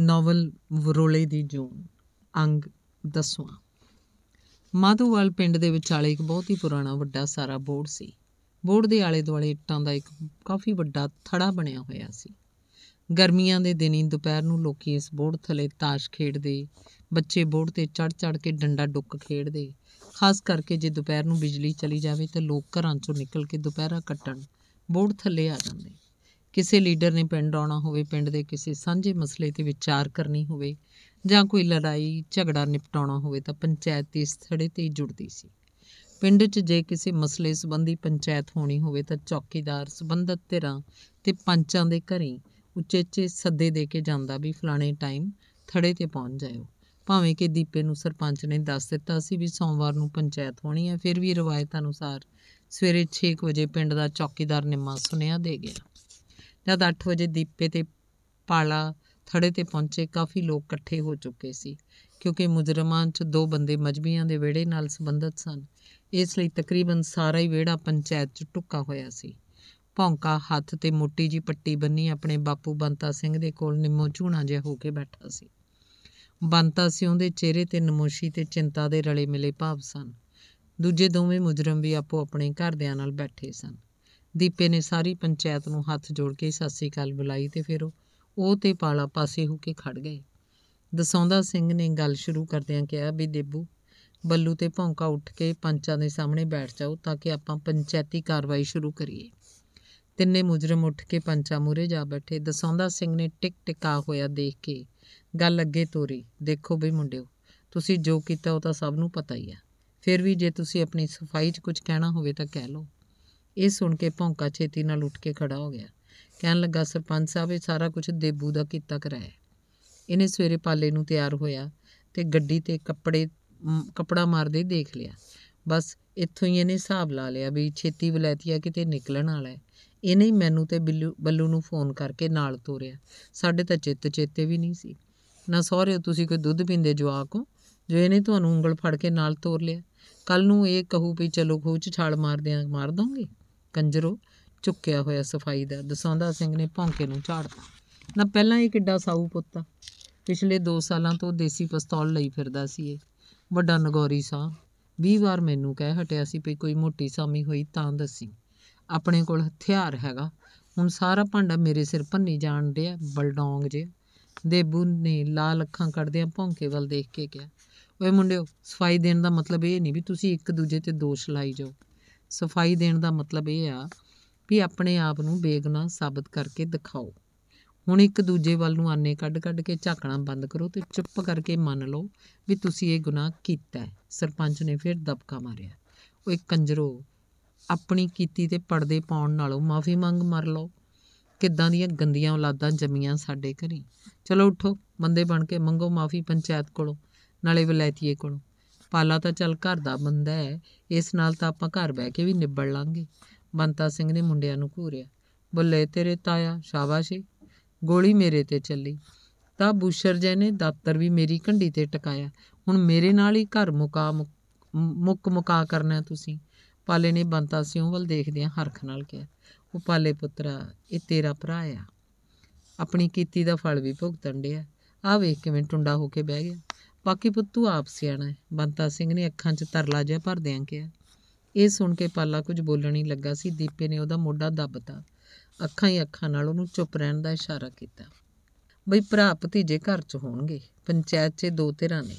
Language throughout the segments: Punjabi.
ਨੋਵਲ ਵਰੋਲੇ ਦੀ ਜੂਨ ਅੰਗ 10ਵਾਂ ਮਾਧੋਵਾਲ ਪਿੰਡ ਦੇ ਵਿਚਾਲੇ ਇੱਕ ਬਹੁਤ ਹੀ ਪੁਰਾਣਾ ਵੱਡਾ ਸਾਰਾ ਬੋਰਡ ਸੀ ਬੋਰਡ ਦੇ ਆਲੇ ਦੁਆਲੇ ਇੱਟਾਂ ਦਾ ਇੱਕ ਕਾਫੀ ਵੱਡਾ ਥੜਾ ਬਣਿਆ ਹੋਇਆ ਸੀ ਗਰਮੀਆਂ ਦੇ ਦਿਨੀ ਦੁਪਹਿਰ ਨੂੰ ਲੋਕੀ ਇਸ ਬੋਰਡ ਥਲੇ ਤਾਸ਼ ਖੇਡਦੇ ਬੱਚੇ ਬੋਰਡ ਤੇ ਚੜ ਚੜ ਕੇ ਡੰਡਾ ਡੁੱਕ ਖੇਡਦੇ ਖਾਸ ਕਰਕੇ ਜੇ ਦੁਪਹਿਰ ਨੂੰ ਬਿਜਲੀ ਚਲੀ ਜਾਵੇ ਤਾਂ ਲੋਕ ਘਰਾਂ ਚੋਂ ਨਿਕਲ ਕੇ ਦੁਪਹਿਰਾ ਕੱਟਣ ਬੋਰਡ ਥੱਲੇ ਆ ਜਾਂਦੇ ਕਿਸੇ ਲੀਡਰ ਨੇ ਪਿੰਡ ਆਉਣਾ ਹੋਵੇ ਪਿੰਡ ਦੇ ਕਿਸੇ ਸਾਂਝੇ ਮਸਲੇ ਤੇ ਵਿਚਾਰ ਕਰਨੀ ਹੋਵੇ ਜਾਂ ਕੋਈ ਲੜਾਈ ਝਗੜਾ ਨਿਪਟਾਉਣਾ ਹੋਵੇ ਤਾਂ ਪੰਚਾਇਤ ਦੀ ਥੜੇ ਤੇ ਜੁੜਦੀ ਸੀ ਪਿੰਡ 'ਚ ਜੇ ਕਿਸੇ ਮਸਲੇ ਸੰਬੰਧੀ ਪੰਚਾਇਤ ਹੋਣੀ ਹੋਵੇ ਤਾਂ ਚੌਕੀਦਾਰ ਸੰਬੰਧਤ ਧਿਰਾਂ ਤੇ ਪੰਚਾਂ ਦੇ ਘਰੇ ਉੱਚੇ-ਉੱਚੇ ਸੱਦੇ ਦੇ ਕੇ ਜਾਂਦਾ ਵੀ ਫਲਾਣੇ ਟਾਈਮ ਥੜੇ ਤੇ ਪਹੁੰਚ ਜਾਇਓ ਭਾਵੇਂ ਕਿ ਦੀਪੇ ਨੂੰ ਸਰਪੰਚ ਨੇ ਦੱਸ ਦਿੱਤਾ ਸੀ ਵੀ ਸੋਮਵਾਰ ਨੂੰ ਪੰਚਾਇਤ ਹੋਣੀ ਹੈ ਫਿਰ ਵੀ ਰਵਾਇਤ ਅਨੁਸਾਰ ਸਵੇਰੇ 6 ਵਜੇ ਪਿੰਡ ਦਾ ਚੌਕੀਦਾਰ ਨਿਮਾ ਸੁਨੇਹਾ ਦੇ ਗਿਆ ਜਦ 8 ਵਜੇ ਦੀਪੇ ਤੇ ਪਾਲਾ ਥੜੇ ਤੇ ਪਹੁੰਚੇ ਕਾਫੀ ਲੋਕ ਇਕੱਠੇ ਹੋ ਚੁੱਕੇ ਸੀ ਕਿਉਂਕਿ ਮੁਜਰਮਾਂ 'ਚ ਦੋ ਬੰਦੇ ਮਜਬੀਆਂ ਦੇ ਵੇੜੇ ਨਾਲ ਸੰਬੰਧਿਤ ਸਨ ਇਸ ਲਈ ਤਕਰੀਬਨ ਸਾਰਾ ਹੀ ਵੇੜਾ ਪੰਚਾਇਤ 'ਚ ਟੁੱਕਾ ਹੋਇਆ ਸੀ ਭੌਂਕਾ ਹੱਥ ਤੇ ਮੋਟੀ ਜੀ ਪੱਟੀ ਬੰਨੀ ਆਪਣੇ ਬਾਪੂ ਬੰਤਾ ਸਿੰਘ ਦੇ ਕੋਲ ਨਿੰਮੋ ਝੂਣਾ ਜਿਹਾ ਹੋ ਕੇ ਬੈਠਾ ਸੀ ਬੰਤਾ ਸਿੰਘ ਦੇ ਚਿਹਰੇ ਤੇ ਨਮੋਸ਼ੀ ਤੇ ਚਿੰਤਾ ਦੇ ਰਲੇ ਮਿਲੇ ਭਾਵ ਸਨ ਦੂਜੇ ਦੋਵੇਂ ਮੁਜਰਮ ਵੀ ਆਪੋ ਆਪਣੇ ਘਰਦਿਆਂ ਨਾਲ ਬੈਠੇ ਸਨ ਦੀਪੇ ਨੇ ਸਾਰੀ ਪੰਚਾਇਤ ਨੂੰ ਹੱਥ ਜੋੜ ਕੇ ਸਤਿ ਸ੍ਰੀ ਅਕਾਲ ਬੁਲਾਈ ਤੇ ਫਿਰ ਉਹ ਤੇ ਪਾਲਾ ਪਾਸੇ ਹੋ ਕੇ ਖੜ ਗਏ ਦਸੌਂਦਾ ਸਿੰਘ ਨੇ ਗੱਲ ਸ਼ੁਰੂ ਕਰਦਿਆਂ ਕਿਹਾ ਵੀ ਦੇਬੂ ਬੱਲੂ ਤੇ ਭੌਂਕਾ ਉੱਠ ਕੇ ਪੰਚਾਂ ਦੇ ਸਾਹਮਣੇ ਬੈਠ ਜਾਓ ਤਾਂ ਕਿ ਆਪਾਂ ਪੰਚਾਇਤੀ ਕਾਰਵਾਈ ਸ਼ੁਰੂ ਕਰੀਏ ਤਿੰਨੇ ਮੁਜਰਮ ਉੱਠ ਕੇ ਪੰਚਾਂ ਮੂਰੇ ਜਾ ਬੈਠੇ ਦਸੌਂਦਾ ਸਿੰਘ ਨੇ ਟਿਕ ਟਿਕਾ ਹੋਇਆ ਦੇਖ ਕੇ ਗੱਲ ਅੱਗੇ ਤੋਰੀ ਦੇਖੋ ਵੀ ਮੁੰਡਿਓ ਤੁਸੀਂ ਜੋ ਕੀਤਾ ਉਹ ਤਾਂ ਸਭ ਨੂੰ ਪਤਾ ਹੀ ਆ ਫਿਰ ਵੀ ਜੇ ਤੁਸੀਂ ਆਪਣੀ ਸਫਾਈ 'ਚ ਕੁਝ ਕਹਿਣਾ ਹੋਵੇ ਤਾਂ ਕਹਿ ਲਓ ਇਹ ਸੁਣ ਕੇ ਭੌਂਕਾ ਛੇਤੀ ਨਾਲ ਉੱਠ ਕੇ ਖੜਾ ਹੋ ਗਿਆ ਕਹਿਣ ਲੱਗਾ ਸਰਪੰਚ ਸਾਹਿਬ ਇਹ ਸਾਰਾ ਕੁਝ ਦੇਬੂ ਦਾ ਕੀਤਾ ਕਰਾਇਆ ਇਹਨੇ ਸਵੇਰੇ ਪਾਲੇ ਨੂੰ ਤਿਆਰ ਹੋਇਆ ਤੇ ਗੱਡੀ ਤੇ ਕੱਪੜੇ ਕਪੜਾ ਮਾਰਦੇ ਦੇਖ ਲਿਆ ਬਸ ਇੱਥੋਂ ਹੀ ਇਹਨੇ ਹਿਸਾਬ ਲਾ ਲਿਆ ਵੀ ਛੇਤੀ ਬਲੈਤੀਆ ਕਿਤੇ ਨਿਕਲਣ ਵਾਲਾ ਹੈ ਇਹਨੇ ਮੈਨੂੰ ਤੇ ਬਿੱਲੂ ਬੱਲੂ ਨੂੰ ਫੋਨ ਕਰਕੇ ਨਾਲ ਤੋਰਿਆ ਸਾਡੇ ਤਾਂ ਚਿੱਤ ਚੇਤੇ ਵੀ ਨਹੀਂ ਸੀ ਨਾ ਸਹੁਰੇ ਤੁਸੀਂ ਕੋਈ ਦੁੱਧ ਪੀਂਦੇ ਜਵਾਕ ਹੋ ਜੋ ਇਹਨੇ ਤੁਹਾਨੂੰ ਉਂਗਲ ਫੜ ਕੇ ਨਾਲ ਤੋਰ ਲਿਆ ਕੱਲ ਨੂੰ ਇਹ ਕਹੂ ਵੀ ਚਲੋ ਖੂਚ ਛਾਲ ਮਾਰਦੇ ਆ ਮਾਰ ਦੋਗੇ ਕੰਜਰੋ ਝੁੱਕਿਆ ਹੋਇਆ ਸਫਾਈ ਦਾ ਦਸੌਂਦਾ ਸਿੰਘ ਨੇ ਭੌਂਕੇ ਨੂੰ ਝਾੜਦਾ ਨਾ ਪਹਿਲਾਂ ਇਹ ਕਿੱਡਾ ਸਾਊ ਪੁੱਤ ਆ ਪਿਛਲੇ 2 ਸਾਲਾਂ ਤੋਂ ਦੇਸੀ ਪਿਸਤੌਲ ਲਈ ਫਿਰਦਾ ਸੀ ਇਹ ਵੱਡਾ ਨਗੌਰੀ ਸਾਹ 20 ਵਾਰ ਮੈਨੂੰ ਕਹਿ ਹਟਿਆ ਸੀ ਵੀ ਕੋਈ ਮੋਟੀ ਸਾਮੀ ਹੋਈ ਤਾਂ ਦੱਸੀ ਆਪਣੇ ਕੋਲ ਹਥਿਆਰ ਹੈਗਾ ਹੁਣ ਸਾਰਾ ਭਾਂਡਾ ਮੇਰੇ ਸਿਰ ਭੰਨੀ ਜਾਣ ਡਿਆ ਬਲਡੌਂਗ ਜੇ ਦੇਬੂ ਨੇ ਲਾਲ ਅੱਖਾਂ ਕੱਢਦਿਆਂ ਭੌਂਕੇ ਵੱਲ ਦੇਖ ਕੇ ਕਿਹਾ ਓਏ ਮੁੰਡਿਓ ਸਫਾਈ ਦੇਣ ਦਾ ਮਤਲਬ ਇਹ ਨਹੀਂ ਵੀ ਤੁਸੀਂ ਇੱਕ ਦੂਜੇ ਤੇ ਦੋਸ਼ ਲਾਈ ਜਾਓ ਸਫਾਈ ਦੇਣ ਦਾ ਮਤਲਬ ਇਹ ਆ ਵੀ ਆਪਣੇ ਆਪ ਨੂੰ ਬੇਗੁਨਾਹ ਸਾਬਤ ਕਰਕੇ ਦਿਖਾਓ ਹੁਣ ਇੱਕ ਦੂਜੇ ਵੱਲ ਨੂੰ ਆਨੇ ਕੱਢ-ਕੱਢ ਕੇ ਝਾਕਣਾ ਬੰਦ ਕਰੋ ਤੇ ਚੁੱਪ ਕਰਕੇ ਮੰਨ ਲਓ ਵੀ ਤੁਸੀਂ ਇਹ ਗੁਨਾਹ ਕੀਤਾ ਹੈ ਸਰਪੰਚ ਨੇ ਫਿਰ ਦਬਕਾ ਮਾਰਿਆ ਉਹ ਇੱਕ ਕੰਜਰੋ ਆਪਣੀ ਕੀਤੀ ਤੇ ਪਰਦੇ ਪਾਉਣ ਨਾਲੋਂ ਮਾਫੀ ਮੰਗ ਮਰ ਲਓ ਕਿੱਦਾਂ ਦੀਆਂ ਗੰਦੀਆਂ ਔਲਾਦਾਂ ਜੰਮੀਆਂ ਸਾਡੇ ਘਰੇ ਚਲੋ ਉਠੋ ਬੰਦੇ ਬਣ ਕੇ ਮੰਗੋ ਮਾਫੀ ਪੰਚਾਇਤ ਕੋਲੋਂ ਨਾਲੇ ਵਿਲਾਇਤੀਏ ਕੋਲੋਂ ਪਾਲਾ ਤਾਂ ਚੱਲ ਘਰ ਦਾ ਬੰਦਾ ਹੈ ਇਸ ਨਾਲ ਤਾਂ ਆਪਾਂ ਘਰ ਬਹਿ ਕੇ ਵੀ ਨਿਬੜ ਲਾਂਗੇ ਬੰਤਾ ਸਿੰਘ ਨੇ ਮੁੰਡਿਆਂ ਨੂੰ ਘੂਰਿਆ ਬੁੱਲੇ ਤੇਰੇ ਤਾਇਆ ਸ਼ਾਬਾਸ਼ੀ ਗੋਲੀ ਮੇਰੇ ਤੇ ਚੱਲੀ ਤਾਂ ਬੂਸ਼ਰ ਜੈ ਨੇ ਦਾਤਰ ਵੀ ਮੇਰੀ ਕੰਢੀ ਤੇ ਟਕਾਇਆ ਹੁਣ ਮੇਰੇ ਨਾਲ ਹੀ ਘਰ ਮੁਕਾ ਮੁੱਕ ਮੁਕਾ ਕਰਨਾ ਤੁਸੀਂ ਪਾਲੇ ਨੇ ਬੰਤਾ ਸਿੰਘ ਵੱਲ ਦੇਖਦਿਆਂ ਹਰਖ ਨਾਲ ਕਿਹਾ ਉਹ ਪਾਲੇ ਪੁੱਤਰਾ ਇਹ ਤੇਰਾ ਭਰਾ ਆ ਆਪਣੀ ਕੀਤੀ ਦਾ ਫਲ ਵੀ ਭੁਗਤਣ ਡਿਆ ਆ ਵੇਖ ਕਿਵੇਂ ਟੁੰਡਾ ਹੋ ਕੇ ਬਹਿ ਗਿਆ ਬਾਕੀ ਪੁੱਤੂ ਆਪ ਸਿਆਣਾ ਹੈ ਬੰਤਾ ਸਿੰਘ ਨੇ ਅੱਖਾਂ 'ਚ ਤਰਲਾ ਜਿਹਾ ਭਰਦਿਆਂ ਕਿਹਾ ਇਹ ਸੁਣ ਕੇ ਪਾਲਾ ਕੁਝ ਬੋਲਣ ਹੀ ਲੱਗਾ ਸੀ ਦੀਪੇ ਨੇ ਉਹਦਾ ਮੋਢਾ ਦੱਬਤਾ ਅੱਖਾਂ ਹੀ ਅੱਖਾਂ ਨਾਲ ਉਹਨੂੰ ਚੁੱਪ ਰਹਿਣ ਦਾ ਇਸ਼ਾਰਾ ਕੀਤਾ ਬਈ ਭਰਾ ਭਤੀਜੇ ਘਰ 'ਚ ਹੋਣਗੇ ਪੰਚਾਇਤ 'ਚ ਦੋ ਧਿਰਾਂ ਨੇ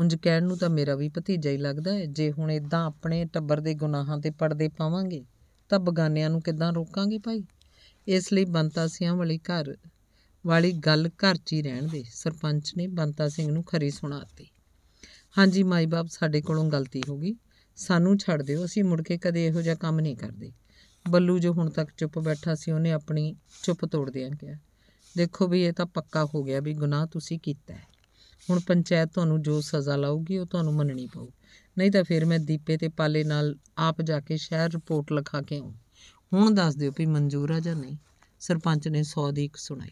ਉੰਜ ਕਹਿਣ ਨੂੰ ਤਾਂ ਮੇਰਾ ਵੀ ਭਤੀਜਾ ਹੀ ਲੱਗਦਾ ਹੈ ਜੇ ਹੁਣ ਇਦਾਂ ਆਪਣੇ ਟੱਬਰ ਦੇ ਗੁਨਾਹਾਂ ਤੇ ਪਰਦੇ ਪਾਵਾਂਗੇ ਤਾਂ ਬਗਾਨਿਆਂ ਨੂੰ ਕਿੱਦਾਂ ਰੋਕਾਂਗੇ ਭਾਈ ਇਸ ਲਈ ਬੰਤਾ ਸਿਆਂ ਵਾਲੀ ਘਰ ਵਾਲੀ ਗੱਲ ਘਰ 'ਚ ਹੀ ਰਹਿਣ ਦੇ ਸਰਪੰਚ ਨੇ ਬੰਤਾ ਸਿੰਘ ਨੂੰ ਖਰੀ ਸੁਣਾਤੀ ਹਾਂਜੀ ਮਾਈ ਬਾਪ ਸਾਡੇ ਕੋਲੋਂ ਗਲਤੀ ਹੋ ਗਈ ਸਾਨੂੰ ਛੱਡ ਦਿਓ ਅਸੀਂ ਮੁੜ ਕੇ ਕਦੇ ਇਹੋ ਜਿਹਾ ਕੰਮ ਨਹੀਂ ਕਰਦੇ ਬੱਲੂ ਜੋ ਹੁਣ ਤੱਕ ਚੁੱਪ ਬੈਠਾ ਸੀ ਉਹਨੇ ਆਪਣੀ ਚੁੱਪ ਤੋੜਦਿਆਂ ਕਿਹਾ ਦੇਖੋ ਵੀ ਇਹ ਤਾਂ ਪੱਕਾ ਹੋ ਗਿਆ ਵੀ ਗੁਨਾਹ ਤੁਸੀਂ ਕੀਤਾ ਹੈ ਹੁਣ ਪੰਚਾਇਤ ਤੁਹਾਨੂੰ ਜੋ ਸਜ਼ਾ ਲਾਊਗੀ ਉਹ ਤੁਹਾਨੂੰ ਮੰਨਣੀ ਪਊ ਨਹੀਂ ਤਾਂ ਫਿਰ ਮੈਂ ਦੀਪੇ ਤੇ ਪਾਲੇ ਨਾਲ ਆਪ ਜਾ ਕੇ ਸ਼ਹਿਰ ਰਿਪੋਰਟ ਲਿਖਾ ਕੇ ਆਉਂ ਹੁਣ ਦੱਸ ਦਿਓ ਵੀ ਮਨਜ਼ੂਰ ਆ ਜਾਂ ਨਹੀਂ ਸਰਪੰਚ ਨੇ 100 ਦੀ ਇੱਕ ਸੁਣਾਈ